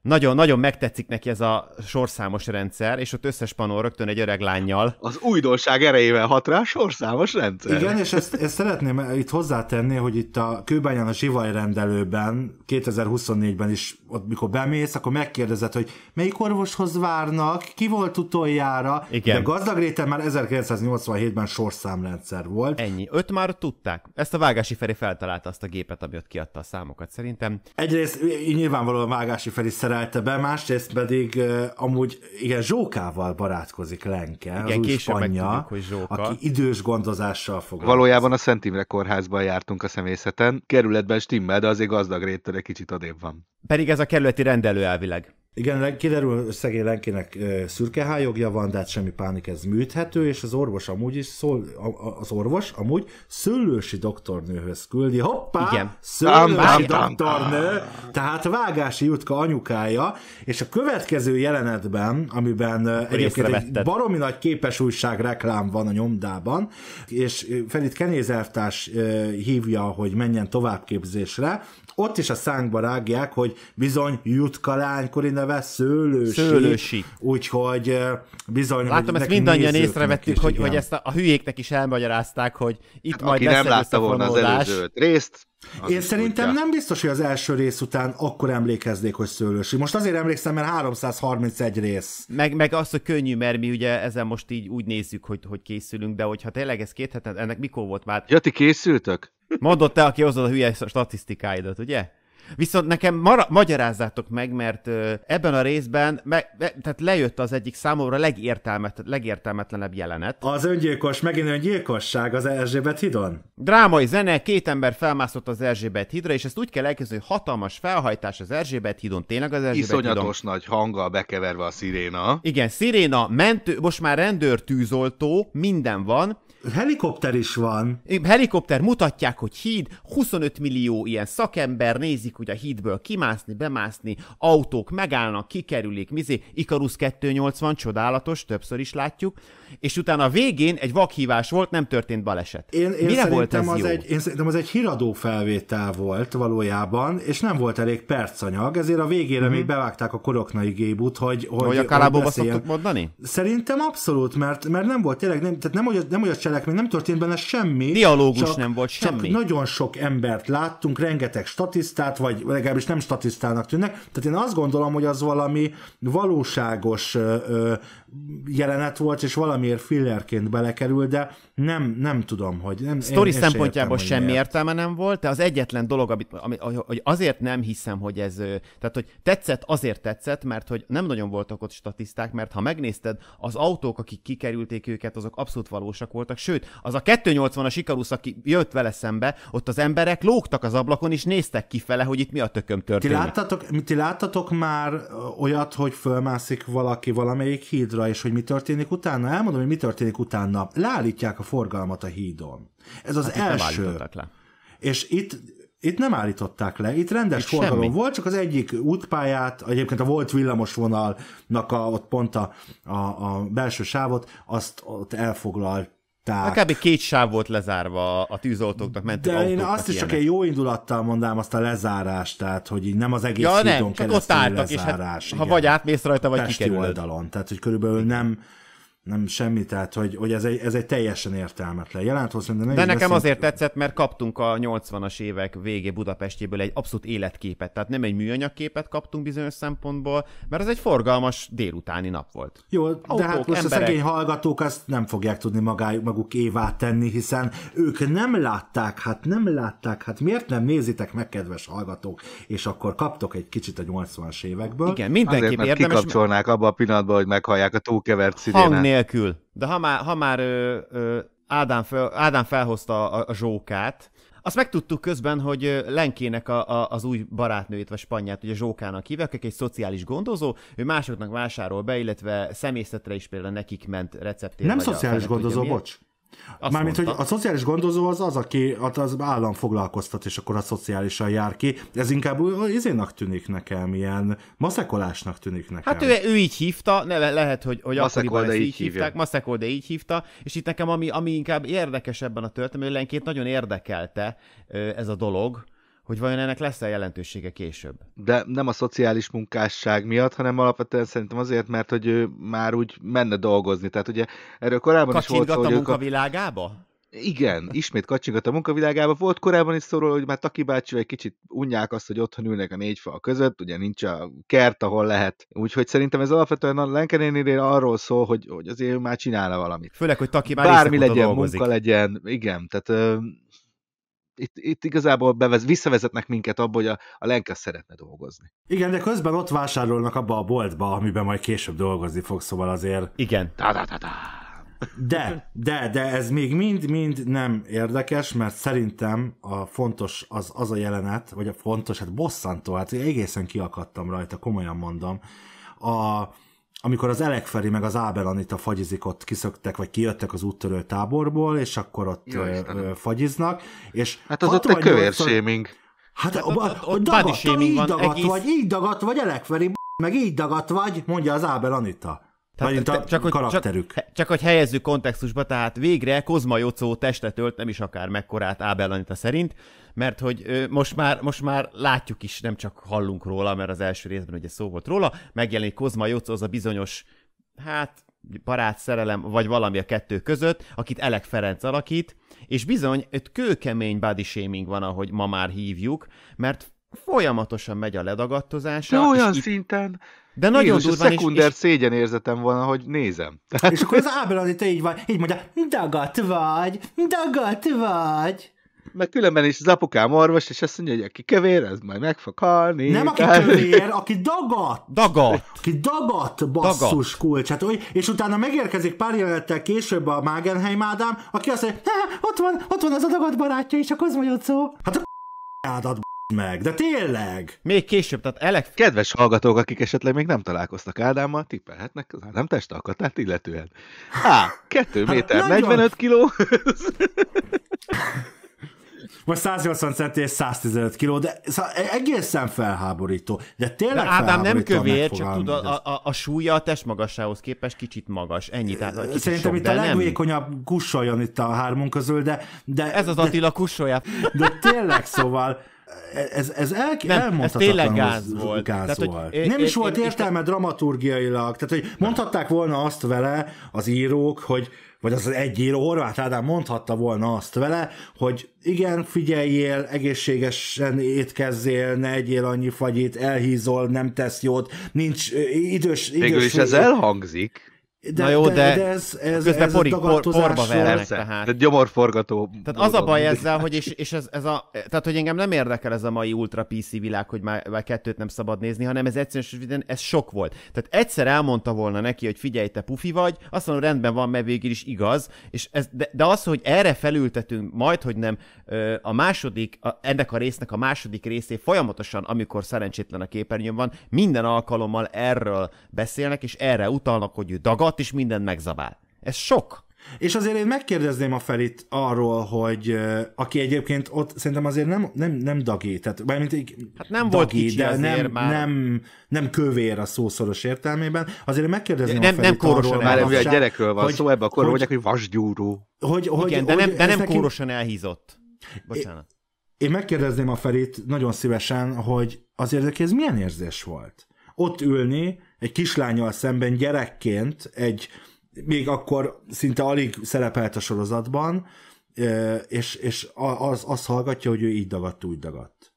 Speaker 3: nagyon, nagyon megtetszik neki ez a sorszámos rendszer, és ott összespanol rögtön egy öreg lányjal. Az újdonság erejével hat rá sorszámos rendszer. Igen, és ezt,
Speaker 2: ezt szeretném itt hozzátenni, hogy itt a Kőbányán a Zsivaj rendelőben 2024-ben is, ott mikor bemész, akkor megkérdezed, hogy melyik orvoshoz várnak, ki volt utoljára. Igen. De gazdag réten már
Speaker 3: 1987-ben sorszámrendszer volt. Ennyi. Öt már tudták. Ezt a Vágási Feri feltalálta azt a gépet, ami ott kiadta a számokat szerintem. Egyrészt nyilvánvalóan Vágási Feri szerep fölelte
Speaker 2: be, másrészt pedig amúgy, igen, Zsókával barátkozik Lenke, igen, az új spanya, hogy aki idős gondozással foglalkozik. Valójában a
Speaker 1: Szent Imre kórházban jártunk a személyzeten, kerületben stimmel, de azért gazdag réttől egy kicsit odébb van. Pedig ez a kerületi rendelő elvileg.
Speaker 2: Igen, kiderül szegény Lenkének szürke van, de hát semmi pánik, ez műthető, és az orvos amúgy is szól, az orvos amúgy szőlősi doktornőhöz küldi.
Speaker 1: Hoppá! Igen.
Speaker 2: Szőlősi doktornő! Tehát Vágási Jutka anyukája, és a következő jelenetben, amiben egyébként egy baromi nagy képes újság reklám van a nyomdában, és Felit kenézertás hívja, hogy menjen továbbképzésre, ott is a szánkba rágják, hogy bizony jutka lánykori neve szőlősi. Szőlősi. Úgyhogy bizony. Látom, ezt mindannyian észrevettük, hogy, hogy ezt
Speaker 3: a, a hülyéknek is elmagyarázták, hogy itt hát, majd lesz nem látta volna az előzőt részt, az Én szerintem nem
Speaker 2: biztos, hogy az első rész után akkor emlékeznék, hogy szőlősi. Most azért
Speaker 3: emlékszem, mert 331 rész. Meg, meg az, hogy könnyű, mert mi ugye ezen most így úgy nézzük, hogy, hogy készülünk, de hogyha tényleg ez két heten, ennek mikor volt már? Ja, ti készültök? Mondott te, aki hozod a hülye statisztikáidat, ugye? Viszont nekem mara- magyarázzátok meg, mert ö, ebben a részben me- me- tehát lejött az egyik számomra legértelmet- legértelmetlenebb jelenet. Az öngyilkos, megint öngyilkosság az Erzsébet hidon? Drámai zene, két ember felmászott az Erzsébet hídra, és ezt úgy kell elképzelni, hogy hatalmas felhajtás az Erzsébet hídon, tényleg az Erzsébet Iszonyatos hidon. nagy hanggal bekeverve a sziréna. Igen, sziréna, mentő, most már rendőr tűzoltó, minden van, Helikopter is van. Helikopter, mutatják, hogy híd, 25 millió ilyen szakember, nézik, hogy a hídből kimászni, bemászni, autók megállnak, kikerülik, mizé, Icarus 280, csodálatos, többször is látjuk, és utána a végén egy vakhívás volt, nem történt baleset. Én, én Mire volt ez az jó? Egy,
Speaker 2: én szerintem az egy híradó felvétel volt valójában, és nem volt elég percanyag, ezért a végére mm-hmm. még bevágták a koroknai gébut, hogy... Hogy, hogy a kalábóba szoktuk mondani? Szerintem abszolút, mert, mert nem volt tényleg, nem, tehát nem, hogy nem, hogy a meg nem történt benne semmi. Dialógus csak, nem volt semmi. nagyon sok embert láttunk, rengeteg statisztát, vagy legalábbis nem statisztának tűnnek. Tehát én azt gondolom, hogy az valami valóságos ö, ö, jelenet volt, és valamiért fillerként belekerült, de nem, nem tudom, hogy... Nem, Sztori szempontjából értem, semmi miért.
Speaker 3: értelme nem volt, de az egyetlen dolog, amit, ami, hogy azért nem hiszem, hogy ez... Tehát, hogy tetszett, azért tetszett, mert hogy nem nagyon voltak ott statiszták, mert ha megnézted, az autók, akik kikerülték őket, azok abszolút valósak voltak, sőt, az a 280-as Ikarusz, aki jött vele szembe, ott az emberek lógtak az ablakon, és néztek kifele, hogy itt mi a tököm történik. Ti
Speaker 2: láttatok, ti láttatok már olyat, hogy fölmászik valaki valamelyik híd hídra, és hogy mi történik utána? Elmondom, hogy mi történik utána. Leállítják a forgalmat a hídon. Ez az hát első. Le. És itt itt nem állították le, itt rendes itt forgalom semmi. volt, csak az egyik útpályát, egyébként a volt villamos vonalnak a, ott pont a, a, a belső sávot, azt ott
Speaker 3: elfoglalt Akár két sáv volt lezárva a tűzoltóknak, ment De én azt is csak egy
Speaker 2: jó indulattal mondám azt a lezárást, tehát hogy így nem az egész ja, nem, csak ott álltak, lezárás. És hát, ha vagy átmész rajta, vagy Pesti kikerülöd. oldalon, tehát hogy körülbelül nem nem semmi, tehát hogy, hogy ez, egy, ez egy teljesen értelmetlen jelent. De, de nekem beszélt... azért
Speaker 3: tetszett, mert kaptunk a 80-as évek végé Budapestjéből egy abszolút életképet, tehát nem egy műanyag képet kaptunk bizonyos szempontból, mert ez egy forgalmas délutáni nap volt.
Speaker 2: Jó, de hát most emberek... a szegény hallgatók azt nem fogják tudni magájuk, maguk évá tenni, hiszen ők nem látták, hát nem látták, hát miért nem nézitek meg, kedves hallgatók, és akkor kaptok egy kicsit a 80-as évekből. Igen, mindenképp
Speaker 1: azért, mert érdemes. kikapcsolnák abban a pillanatban, hogy meghallják a túlkevert szirénát nélkül.
Speaker 3: De ha már, ha már ö, ö, Ádám, fel, Ádám felhozta a, a zsókát, azt megtudtuk közben, hogy Lenkének a, a, az új barátnőjét, vagy spanyát, ugye Zsókának hívják, aki egy szociális gondozó, ő másoknak vásárol be, illetve személyzetre is például nekik ment receptére. Nem szociális a, gondozó, ugye, bocs. Azt Mármint, mondta. hogy a
Speaker 2: szociális gondozó az az, aki az állam foglalkoztat, és akkor a szociálisan jár ki. Ez inkább izénak tűnik nekem, ilyen maszekolásnak tűnik nekem. Hát ő,
Speaker 3: ő így hívta, ne, lehet, hogy, hogy akkoriban ezt így, így hívták, Maszekol, de így hívta, és itt nekem ami, ami inkább érdekes ebben a történetben, hogy lenként nagyon érdekelte ez a dolog, hogy vajon ennek lesz-e jelentősége később.
Speaker 1: De nem a szociális munkásság miatt, hanem alapvetően szerintem azért, mert hogy ő már úgy menne dolgozni. Tehát ugye erről korábban Kacsingat is volt szó, a
Speaker 3: munkavilágába?
Speaker 1: Igen, ismét kacsingat a munkavilágába. Volt korábban is szó hogy már Taki bácsi egy kicsit unják azt, hogy otthon ülnek a négy fal között, ugye nincs a kert, ahol lehet. Úgyhogy szerintem ez alapvetően a Lenkenénél arról szól, hogy, hogy azért ő már csinálna valamit. Főleg, hogy Taki már Bármi legyen, dolgozik. munka legyen, igen. Tehát itt, itt igazából bevez, visszavezetnek minket abba, hogy a, a lenke szeretne dolgozni.
Speaker 2: Igen, de közben ott vásárolnak abba a boltba, amiben majd később dolgozni fog, szóval azért...
Speaker 3: Igen. Da, da, da, da.
Speaker 2: De, de, de ez még mind-mind nem érdekes, mert szerintem a fontos az, az a jelenet, vagy a fontos, hát bosszantó, hát egészen kiakadtam rajta, komolyan mondom. A, amikor az elekferi meg az Ábel Anita fagyizik ott kiszöktek, vagy kijöttek az úttörő táborból, és akkor ott Jó, ö, fagyiznak. És hát az ott egy kövér shaming. Hát, hát ott, ott, ott dagadt, így dagadt egész... vagy, így dagadt vagy, elekferi meg így
Speaker 3: dagadt vagy, mondja az Ábel Anita. Tehát, a csak, hogy, Csak, csak hogy helyezzük kontextusba, tehát végre Kozma Jocó testet ölt, nem is akár mekkorát Ábel Anita szerint, mert hogy ö, most, már, most már látjuk is, nem csak hallunk róla, mert az első részben ugye szó volt róla, megjelenik Kozma Jocó, az a bizonyos, hát barát szerelem, vagy valami a kettő között, akit Elek Ferenc alakít, és bizony, öt kőkemény body shaming van, ahogy ma már hívjuk, mert folyamatosan megy a ledagadtozása. De olyan és szinten, itt de nagyon Jézus, durván szekunder és, szégyen érzetem volna, hogy nézem. Tehát...
Speaker 2: És akkor az Ábel te így van, így
Speaker 1: mondja, dagat vagy, dagat vagy. Mert különben is az apukám orvos, és azt mondja, hogy aki kevér, az majd meg fog halni. Nem aki tehát... aki dagat.
Speaker 2: Dagat. Aki dagat basszus dagat. kulcs. Hát, és utána megérkezik pár jelenettel később a Magenheim Ádám, aki azt mondja, ott van, ott van az a dagat barátja az a szó. Hát a
Speaker 1: ádat, meg, de tényleg! Még később, tehát elek... Kedves hallgatók, akik esetleg még nem találkoztak Ádámmal, tippelhetnek az Ádám testalkatát hát illetően. Há, 2 méter, 45 kiló. Most 180 centi
Speaker 2: és 115 kiló, de e- egészen felháborító. De tényleg de Ádám nem kövér, csak
Speaker 3: tudod, a, a, a súlya a testmagassához képest kicsit magas. Ennyi. Tehát kicsit Szerintem sok, itt a legvékonyabb
Speaker 2: kussoljon itt a hármunk közül, de... de Ez az de, Attila kussolja. De tényleg szóval ez, ez el, nem, elmondhatatlan. Ez tényleg gáz volt. Gáz tehát, volt. Hogy, nem é, is volt értelme te... dramaturgiailag. Tehát, hogy mondhatták volna azt vele az írók, hogy vagy az az egy író, Horváth Ádám mondhatta volna azt vele, hogy igen, figyeljél, egészségesen étkezzél, ne egyél annyi fagyit, elhízol, nem tesz jót, nincs idős...
Speaker 1: Végül is ez elhangzik. De, Na jó, de, de, de ez, ez, közben ez porig, por, porba vernek, tehát. Tehát gyomorforgató. Tehát az a baj ezzel,
Speaker 3: hogy és, és ez, ez a, tehát hogy engem nem érdekel ez a mai ultra PC világ, hogy már, már kettőt nem szabad nézni, hanem ez egyszerűen ez sok volt. Tehát egyszer elmondta volna neki, hogy figyelj, te pufi vagy, azt mondom, rendben van, mert végül is igaz, és ez, de, de az, hogy erre felültetünk majd, hogy nem a második, a, ennek a résznek a második részé folyamatosan, amikor szerencsétlen a képernyőn van, minden alkalommal erről beszélnek, és erre utalnak, hogy ő dagat, ott is mindent megzabál. Ez sok.
Speaker 2: És azért én megkérdezném a Felit arról, hogy aki egyébként ott szerintem azért nem, nem, nem dagé, tehát bármint egy hát nem dagé, volt kicsi de nem, már. nem, nem kövér a szószoros értelmében, azért én megkérdezném nem, a Felit nem arról. Már ugye a gyerekről van hogy, szó, ebben a korban mondják, hogy vasgyúró. Hogy, hogy,
Speaker 3: Igen, hogy, de nem, de nem kórosan neki... elhízott. Bocsánat. Én, én megkérdezném
Speaker 2: a Felit nagyon szívesen, hogy azért ez milyen érzés volt?
Speaker 3: Ott ülni,
Speaker 2: egy kislányal szemben gyerekként, egy még akkor szinte alig szerepelt a sorozatban, és, és az, azt hallgatja, hogy ő így dagadt, úgy dagadt.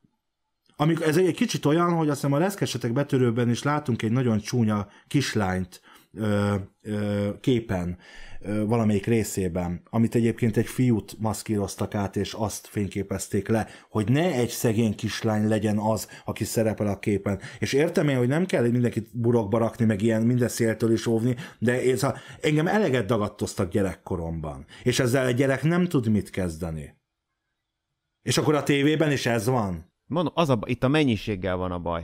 Speaker 2: Amikor, ez egy kicsit olyan, hogy azt hiszem a leszkesetek betörőben is látunk egy nagyon csúnya kislányt ö, ö, képen valamelyik részében, amit egyébként egy fiút maszkíroztak át, és azt fényképezték le, hogy ne egy szegény kislány legyen az, aki szerepel a képen. És értem én, hogy nem kell mindenkit burokba rakni, meg ilyen minden széltől is óvni, de ez a, engem eleget dagadtoztak gyerekkoromban.
Speaker 3: És ezzel a gyerek nem tud mit kezdeni. És akkor a tévében is ez van? Mondom, az a, itt a mennyiséggel van a baj.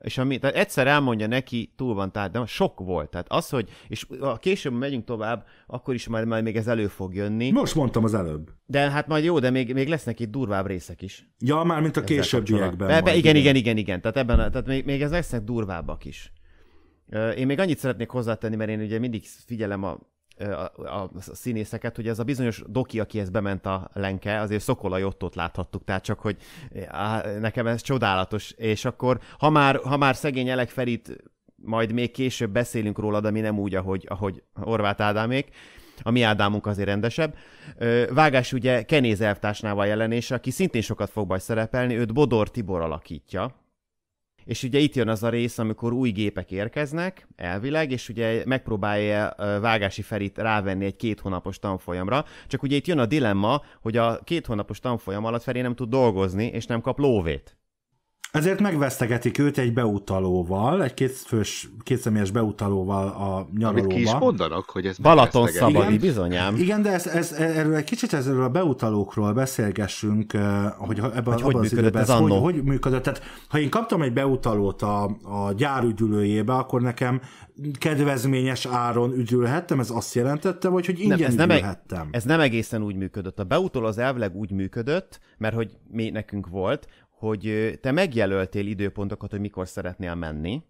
Speaker 3: És ami, tehát egyszer elmondja neki, túl van tehát, de sok volt. Tehát az, hogy, és ha később megyünk tovább, akkor is majd, majd még ez elő fog jönni. Most mondtam az előbb. De hát majd jó, de még, még lesznek itt durvább részek is. Ja, már mint a későbbiekben. Be, igen, igen, igen, igen, igen. Tehát, ebben, tehát még, még ez lesznek durvábbak is. Én még annyit szeretnék hozzátenni, mert én ugye mindig figyelem a a, a, a színészeket, hogy ez a bizonyos doki, akihez bement a Lenke, azért Szokolai ott láthattuk, tehát csak, hogy á, nekem ez csodálatos, és akkor ha már, ha már szegény Elek Ferit majd még később beszélünk róla, de mi nem úgy, ahogy, ahogy Orvát Ádámék, a mi Ádámunk azért rendesebb. Vágás ugye Kenéz elvtársnával jelenése, aki szintén sokat fog baj szerepelni, őt Bodor Tibor alakítja, és ugye itt jön az a rész, amikor új gépek érkeznek, elvileg, és ugye megpróbálja Vágási Ferit rávenni egy két hónapos tanfolyamra, csak ugye itt jön a dilemma, hogy a két hónapos tanfolyam alatt Feri nem tud dolgozni, és nem kap lóvét.
Speaker 2: Ezért megvesztegetik őt egy beutalóval, egy kétfős, kétszemélyes beutalóval a nyaralóba. Amit ki is
Speaker 3: mondanak, hogy ez Balaton szabadi, bizonyám.
Speaker 2: Igen, de ez, ez, erről egy kicsit ezzel a beutalókról beszélgessünk, eh, hogy ebben hogy, hogy az időben ez, hogy, hogy működött. Tehát, ha én kaptam egy beutalót a, a gyár üdülőjébe, akkor nekem kedvezményes áron üdülhettem, ez azt jelentette, vagy hogy ingyen nem, ez üdülhettem? Nem, ez
Speaker 3: nem egészen úgy működött. A beutaló az elvileg úgy működött, mert hogy mi nekünk volt, hogy te megjelöltél időpontokat, hogy mikor szeretnél menni,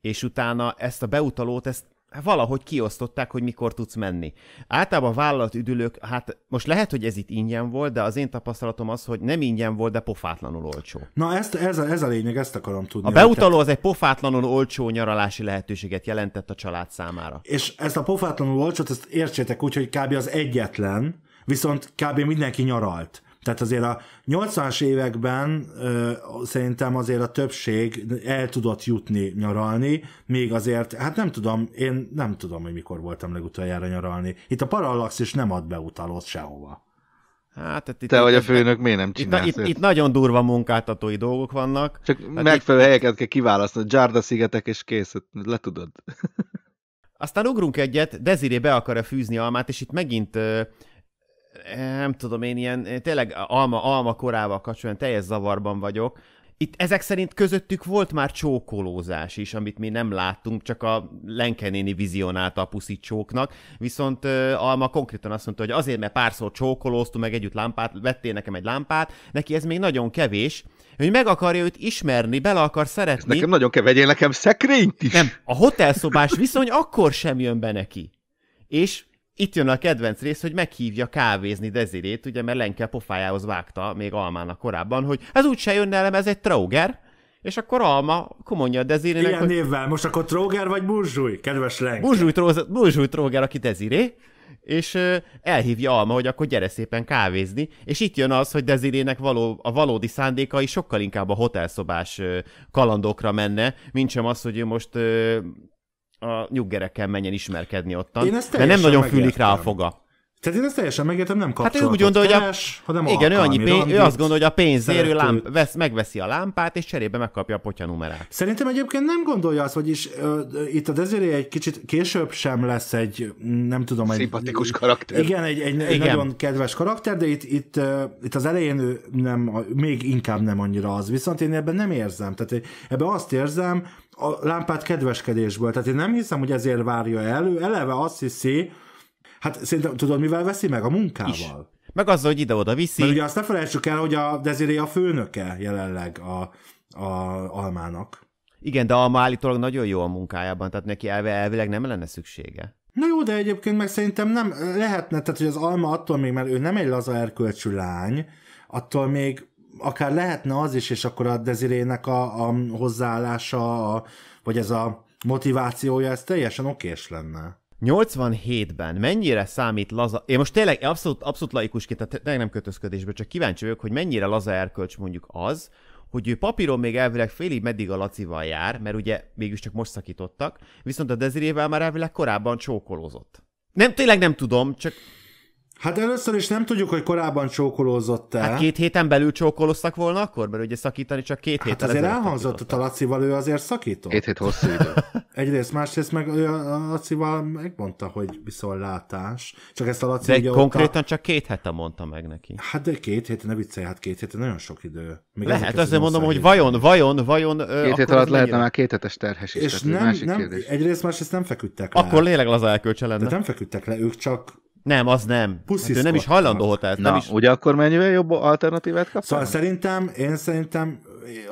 Speaker 3: és utána ezt a beutalót, ezt valahogy kiosztották, hogy mikor tudsz menni. Általában a vállalat üdülők, hát most lehet, hogy ez itt ingyen volt, de az én tapasztalatom az, hogy nem ingyen volt, de pofátlanul olcsó.
Speaker 2: Na ezt, ez, a, ez a lényeg, ezt akarom tudni. A beutaló az
Speaker 3: egy pofátlanul olcsó nyaralási lehetőséget jelentett a család számára.
Speaker 2: És ezt a pofátlanul olcsót, ezt értsétek úgy, hogy kb. az egyetlen, viszont kb. mindenki nyaralt. Tehát azért a 80-as években ö, szerintem azért a többség el tudott jutni nyaralni, még azért, hát nem tudom, én nem tudom, hogy mikor voltam legutoljára nyaralni. Itt a Parallax is nem ad beutalót
Speaker 1: sehova. Hát, tehát itt, Te itt, vagy a főnök, miért nem csinálsz? Itt, itt, itt
Speaker 3: nagyon durva munkáltatói dolgok vannak. Csak hát megfelelő
Speaker 1: itt... helyeket kell kiválasztani, Gyárda szigetek és kész,
Speaker 3: le tudod. Aztán ugrunk egyet, Desiree be akarja fűzni almát, és itt megint nem tudom, én ilyen tényleg alma, alma korával kapcsolatban teljes zavarban vagyok. Itt ezek szerint közöttük volt már csókolózás is, amit mi nem láttunk, csak a Lenkenéni vizionálta a puszi csóknak, viszont uh, Alma konkrétan azt mondta, hogy azért, mert párszor csókolóztunk, meg együtt lámpát, vettél nekem egy lámpát, neki ez még nagyon kevés, hogy meg akarja őt ismerni, bele akar szeretni. Ez nekem nagyon kell, vegyél nekem szekrényt is. Nem, a hotelszobás viszony akkor sem jön be neki. És itt jön a kedvenc rész, hogy meghívja kávézni Dezirét, ugye, mert Lenke pofájához vágta még Almának korábban, hogy ez se jönne elem, ez egy Trauger, és akkor Alma komolyan a Dezirének, Ilyen hogy... névvel, most akkor trauger vagy Burzsúj, kedves Lenke? Burzsúj, tró... Burzsúj Tróger, aki Deziré, és elhívja Alma, hogy akkor gyere szépen kávézni, és itt jön az, hogy Dezirének való, a valódi szándékai sokkal inkább a hotelszobás kalandokra menne, mint sem az, hogy ő most a nyuggerekkel menjen ismerkedni ottan, én ezt de nem nagyon megértem. fűlik rá a foga.
Speaker 2: Tehát én ezt teljesen megértem, nem kapcsolatot hát ő úgy gondol, keres, hogy a... hanem Igen, ő, annyi pénz, ő azt gondolja, hogy a pénzért lámp,
Speaker 3: vesz, megveszi a lámpát, és cserébe megkapja a potya numerát.
Speaker 2: Szerintem egyébként nem gondolja azt, hogy is ö, itt a Desiree egy kicsit később sem lesz egy, nem tudom, egy... Szimpatikus
Speaker 3: karakter.
Speaker 1: Igen, egy, egy, egy igen. nagyon
Speaker 2: kedves karakter, de itt, itt, ö, itt az elején ő nem, még inkább nem annyira az. Viszont én ebben nem érzem. Tehát ebben azt érzem, a lámpát kedveskedésből. Tehát én nem hiszem, hogy ezért várja elő, eleve azt hiszi, hát szerintem tudod, mivel veszi meg? A munkával. Is.
Speaker 3: Meg azzal, hogy ide-oda
Speaker 2: viszi. Mert ugye azt ne felejtsük el, hogy a Desiree a
Speaker 3: főnöke jelenleg a, a Almának. Igen, de Alma állítólag nagyon jó a munkájában, tehát neki elve, elvileg nem lenne szüksége.
Speaker 2: Na jó, de egyébként meg szerintem nem lehetne, tehát hogy az Alma attól még, mert ő nem egy laza erkölcsű lány, attól még akár lehetne az is, és akkor a Dezirének a, a hozzáállása, a, vagy ez a motivációja, ez teljesen okés lenne.
Speaker 3: 87-ben mennyire számít laza... Én most tényleg abszolút, abszolút laikusként, tehát tényleg nem kötözködésből, csak kíváncsi vagyok, hogy mennyire laza erkölcs mondjuk az, hogy ő papíron még elvileg félig meddig a Lacival jár, mert ugye csak most szakítottak, viszont a Dezirével már elvileg korábban csókolózott. Nem, tényleg nem tudom, csak Hát először is nem tudjuk, hogy korábban csókolózott-e. Hát két héten belül csókolóztak volna akkor? Mert ugye szakítani csak két héten. Hát azért elhangzott,
Speaker 2: a Lacival ő azért szakított. Két hét hosszú idő. Egyrészt, másrészt meg ő a Lacival megmondta, hogy viszontlátás. Csak ezt a Laci De konkrétan a... csak két hete mondta meg neki. Hát de két hét, ne viccelj, hát két hét, nagyon sok idő.
Speaker 3: Még lehet, azért mondom, hogy vajon, vajon, vajon... Két hét alatt lehetne már két hetes terhes is. És nem, másik nem, kérdés.
Speaker 2: egyrészt, másrészt nem feküdtek le. Akkor
Speaker 3: lényleg az elkölcse lenne. De nem feküdtek le, ők csak nem,
Speaker 1: az nem.
Speaker 2: Hát ő nem is hajlandó
Speaker 1: hotel. Na, nem is... ugye akkor mennyivel jobb alternatívát kapsz? Szóval
Speaker 2: szerintem, én szerintem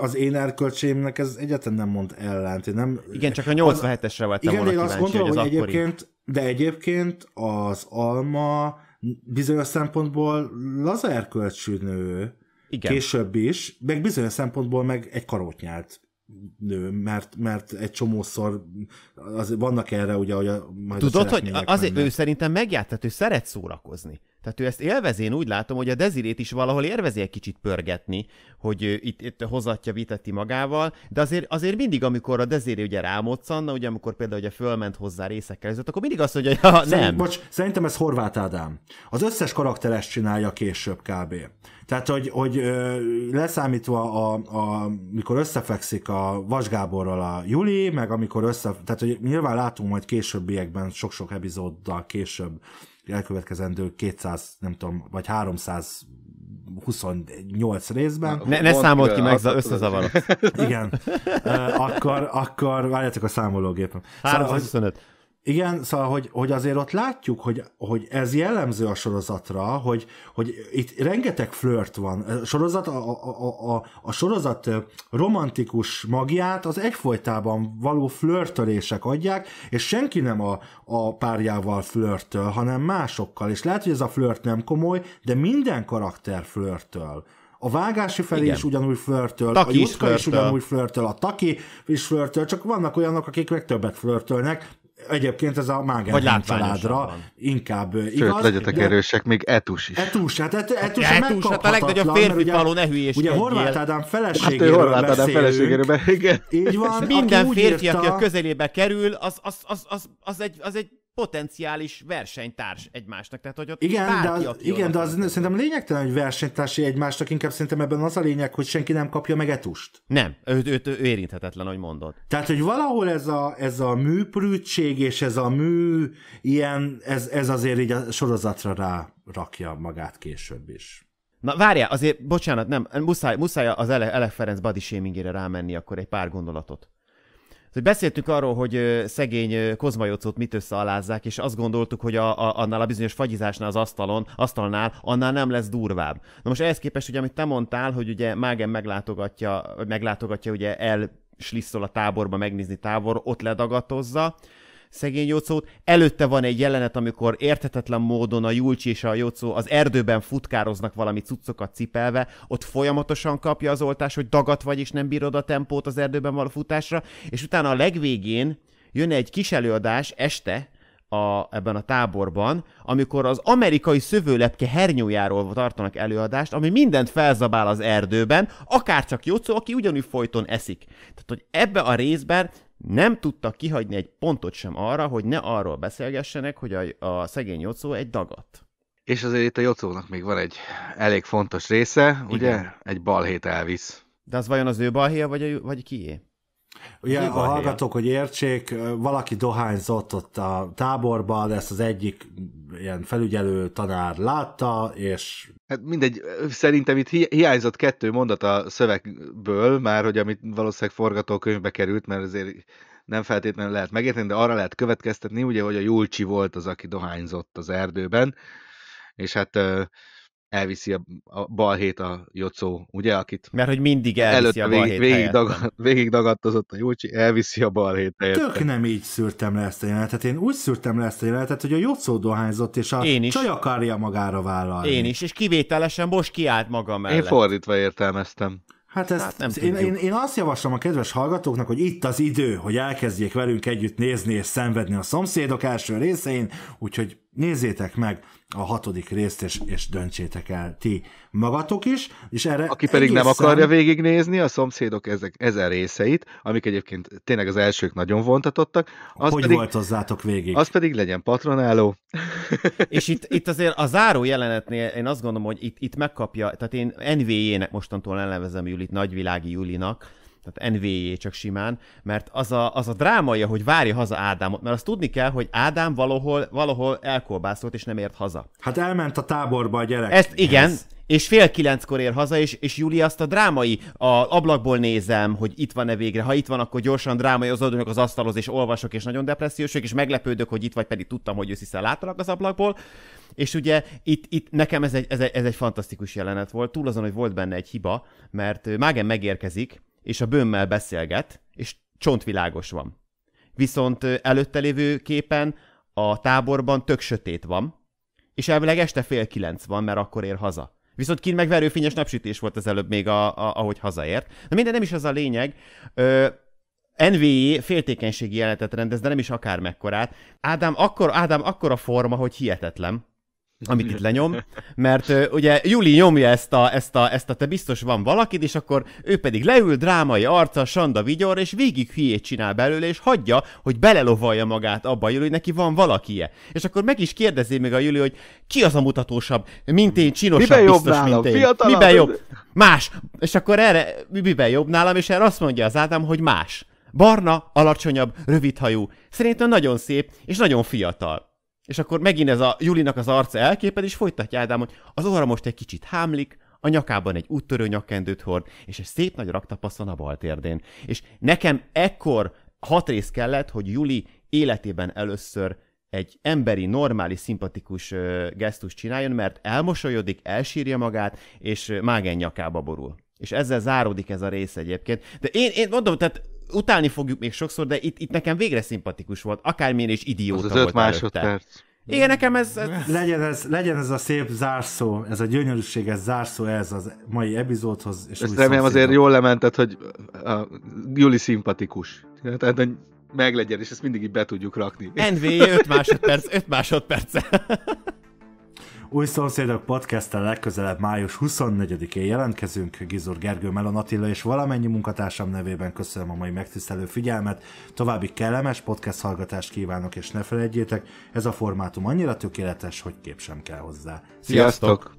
Speaker 2: az én erkölcsémnek ez egyáltalán nem mond ellent. Én nem... Igen, csak a 87-esre voltam igen, volna én azt gondolom, hogy, hogy egyébként, De egyébként az alma bizonyos szempontból laza erkölcsű nő, Igen. később is, meg bizonyos szempontból meg egy karót nyelt nő, mert, mert egy csomószor
Speaker 3: az, vannak erre ugye, hogy a, majd Tudod, a hogy azért mennek. ő szerintem megjárt, tehát ő szeret szórakozni. Tehát ő ezt élvezi, én úgy látom, hogy a Dezirét is valahol élvezi egy kicsit pörgetni, hogy itt, itt hozatja, viteti magával, de azért, azért mindig, amikor a Deziré ugye rámoczanna, ugye amikor például ugye fölment hozzá részekkel, akkor mindig azt mondja, hogy ha, nem. Bocs,
Speaker 2: szerintem ez Horváth Ádám. Az összes karakter ezt csinálja később kb.
Speaker 3: Tehát, hogy, hogy
Speaker 2: leszámítva, a, a, mikor összefekszik a Vasgáborral a Juli, meg amikor össze... Tehát, hogy nyilván látunk majd későbbiekben, sok-sok epizóddal később elkövetkezendő 200, nem tudom, vagy 300 28 részben. Ne, ne számolt ki, meg az összezavarod. Igen. Akkor, akkor várjátok a számológépem. 325. Szóval, igen, szóval, hogy, hogy azért ott látjuk, hogy, hogy ez jellemző a sorozatra, hogy, hogy itt rengeteg flört van. A sorozat, a, a, a, a sorozat romantikus magját az egyfolytában való flörtörések adják, és senki nem a, a párjával flörtöl, hanem másokkal. És lehet, hogy ez a flört nem komoly, de minden karakter flörtöl a vágási felé Igen. is ugyanúgy flörtöl, taki a Jutka is, flörtöl. is ugyanúgy flörtöl, a Taki is flörtöl, csak vannak olyanok, akik meg többet flörtölnek, Egyébként ez a Magenheim családra
Speaker 1: inkább eh, Sőt, igaz. Sőt, legyetek de... erősek, még Etus is.
Speaker 2: Etus, hát et, Etus, ja, etus hát a legnagyobb férfi való, ne hülyés. Ugye hát Horváth
Speaker 3: Ádám feleségéről hát Horváth Ádám feleségéről, igen. Így van. Minden férfi, írta... aki a közelébe kerül, az, az, az, az, az, egy, az egy potenciális versenytárs egymásnak. Tehát, hogy ott igen, de az, igen, de az
Speaker 2: nem, szerintem lényegtelen, hogy versenytársi egymásnak, inkább szerintem ebben az a lényeg, hogy senki nem kapja meg etust.
Speaker 3: Nem, ő, ő, ő érinthetetlen, hogy mondod. Tehát, hogy valahol ez a,
Speaker 2: ez a műprűtség és ez a mű, ilyen, ez, ez azért így a sorozatra rá rakja magát később is.
Speaker 3: Na várjál, azért, bocsánat, nem, muszáj, muszáj az Elek Ferenc body rámenni akkor egy pár gondolatot hogy beszéltünk arról, hogy szegény kozmajocót mit összealázzák, és azt gondoltuk, hogy a, a, annál a bizonyos fagyizásnál az asztalon, asztalnál, annál nem lesz durvább. Na most ehhez képest, hogy amit te mondtál, hogy ugye Mágen meglátogatja, meglátogatja ugye el slisszol a táborba megnézni tábor, ott ledagatozza, szegény Jocót. Előtte van egy jelenet, amikor értetetlen módon a Julcsi és a Jocó az erdőben futkároznak valami cuccokat cipelve, ott folyamatosan kapja az oltás, hogy dagat vagy és nem bírod a tempót az erdőben való futásra, és utána a legvégén jön egy kis előadás este, a, ebben a táborban, amikor az amerikai szövőlepke hernyójáról tartanak előadást, ami mindent felzabál az erdőben, akárcsak Jocó, aki ugyanúgy folyton eszik. Tehát, hogy ebbe a részben nem tudtak kihagyni egy pontot sem arra, hogy ne arról beszélgessenek, hogy a, a szegény Jocó egy dagat.
Speaker 1: És azért itt a Jocónak még van egy elég fontos része, Igen. ugye? Egy balhét elvisz. De az vajon az ő balhéja, vagy, vagy
Speaker 3: kié?
Speaker 2: Ugye a hallgatók,
Speaker 1: hogy értsék,
Speaker 2: valaki dohányzott ott a táborban, de ezt az egyik ilyen felügyelő tanár látta, és...
Speaker 1: Hát mindegy, szerintem itt hiányzott kettő mondat a szövegből, már hogy amit valószínűleg forgatókönyvbe került, mert azért nem feltétlenül lehet megérteni, de arra lehet következtetni, ugye, hogy a Julcsi volt az, aki dohányzott az erdőben, és hát elviszi a, a balhét a Jocó, ugye, akit... Mert hogy mindig elviszi a balhét végig, végig, daga, végig dagadtozott a Jócsi, elviszi a balhét helyette. Tök
Speaker 2: nem így szűrtem le ezt a jelenetet. Én
Speaker 1: úgy szűrtem le ezt a jelenetet, hogy a Jocó dohányzott, és a Én is. csaj
Speaker 3: akarja magára vállalni. Én is, és kivételesen most kiállt maga mellett. Én fordítva értelmeztem. Hát,
Speaker 2: hát ezt hát nem én, én, én azt javaslom a kedves hallgatóknak, hogy itt az idő, hogy elkezdjék velünk együtt nézni és szenvedni a szomszédok első részein, úgyhogy Nézzétek meg a hatodik részt, és, és döntsétek el ti magatok is. És erre Aki pedig egészen... nem akarja
Speaker 1: végignézni a szomszédok ezek, ezen részeit, amik egyébként tényleg az elsők nagyon vontatottak. Az Hogy pedig, voltozzátok végig? Az pedig legyen patronáló.
Speaker 3: és itt, itt azért a záró jelenetnél én azt gondolom, hogy itt, itt megkapja, tehát én NVJ-nek mostantól elnevezem Julit, nagyvilági Julinak, tehát NVJ csak simán, mert az a, az a drámaja, hogy várja haza Ádámot, mert azt tudni kell, hogy Ádám valahol, valahol elkolbászolt és nem ért haza. Hát elment a táborba a gyerek. Ezt igen, Ez és fél kilenckor ér haza, és, és Júli azt a drámai, a ablakból nézem, hogy itt van-e végre, ha itt van, akkor gyorsan drámai, az adok az asztalhoz, és olvasok, és nagyon depressziós, és meglepődök, hogy itt vagy, pedig tudtam, hogy őszisze láttalak az ablakból, és ugye itt, itt nekem ez egy, ez, egy, ez egy fantasztikus jelenet volt, túl azon, hogy volt benne egy hiba, mert Mágen megérkezik, és a bőmmel beszélget, és csontvilágos van. Viszont előtte lévő képen a táborban tök sötét van, és elvileg este fél kilenc van, mert akkor ér haza. Viszont kint meg verőfényes napsütés volt az előbb még, a, a, ahogy hazaért. Na minden nem is az a lényeg. Ö, NVE féltékenységi jelenetet rendez, de nem is akár mekkorát. Ádám akkor, Ádám akkor a forma, hogy hihetetlen amit itt lenyom, mert ugye Juli nyomja ezt a, ezt, a, ezt a te biztos van valakid, és akkor ő pedig leül drámai arca, sanda vigyor, és végig hülyét csinál belőle, és hagyja, hogy belelovalja magát abba a Juli, hogy neki van valakie. És akkor meg is kérdezi meg a Juli, hogy ki az a mutatósabb, mint én, csinosabb, miben biztos, nálam? mint én. Fiatalabb? Miben jobb? Más! És akkor erre, miben jobb nálam, és erre azt mondja az Ádám, hogy más. Barna, alacsonyabb, rövidhajú. Szerintem nagyon szép, és nagyon fiatal. És akkor megint ez a Julinak az arca elképed, és folytatja Ádám, hogy az orra most egy kicsit hámlik, a nyakában egy úttörő nyakkendőt hord, és egy szép nagy raktapasz van a bal térdén. És nekem ekkor hat rész kellett, hogy Juli életében először egy emberi, normális, szimpatikus gesztus csináljon, mert elmosolyodik, elsírja magát, és mágen nyakába borul. És ezzel záródik ez a rész egyébként. De én, én mondom, tehát utálni fogjuk még sokszor, de itt, itt nekem végre szimpatikus volt, akármilyen is idióta az volt az öt másodperc. Előtte. Igen, nekem ez, ez... Legyen, ez...
Speaker 2: legyen ez a szép zárszó, ez a gyönyörűséges zárszó ez az mai epizódhoz. És Ezt remélem azért
Speaker 1: jól lementett, hogy a Juli szimpatikus. Tehát, hogy meglegyen, és ezt mindig így be tudjuk rakni. NV 5 e másodperc, 5 másodperc.
Speaker 2: Új Szomszédok podcast legközelebb május 24-én jelentkezünk. Gizur Gergő, Melon Attila és valamennyi munkatársam nevében köszönöm a mai megtisztelő figyelmet. További kellemes podcast hallgatást kívánok, és ne felejtjétek, ez a formátum annyira tökéletes, hogy kép sem kell hozzá.
Speaker 1: Sziasztok!
Speaker 3: Sziasztok!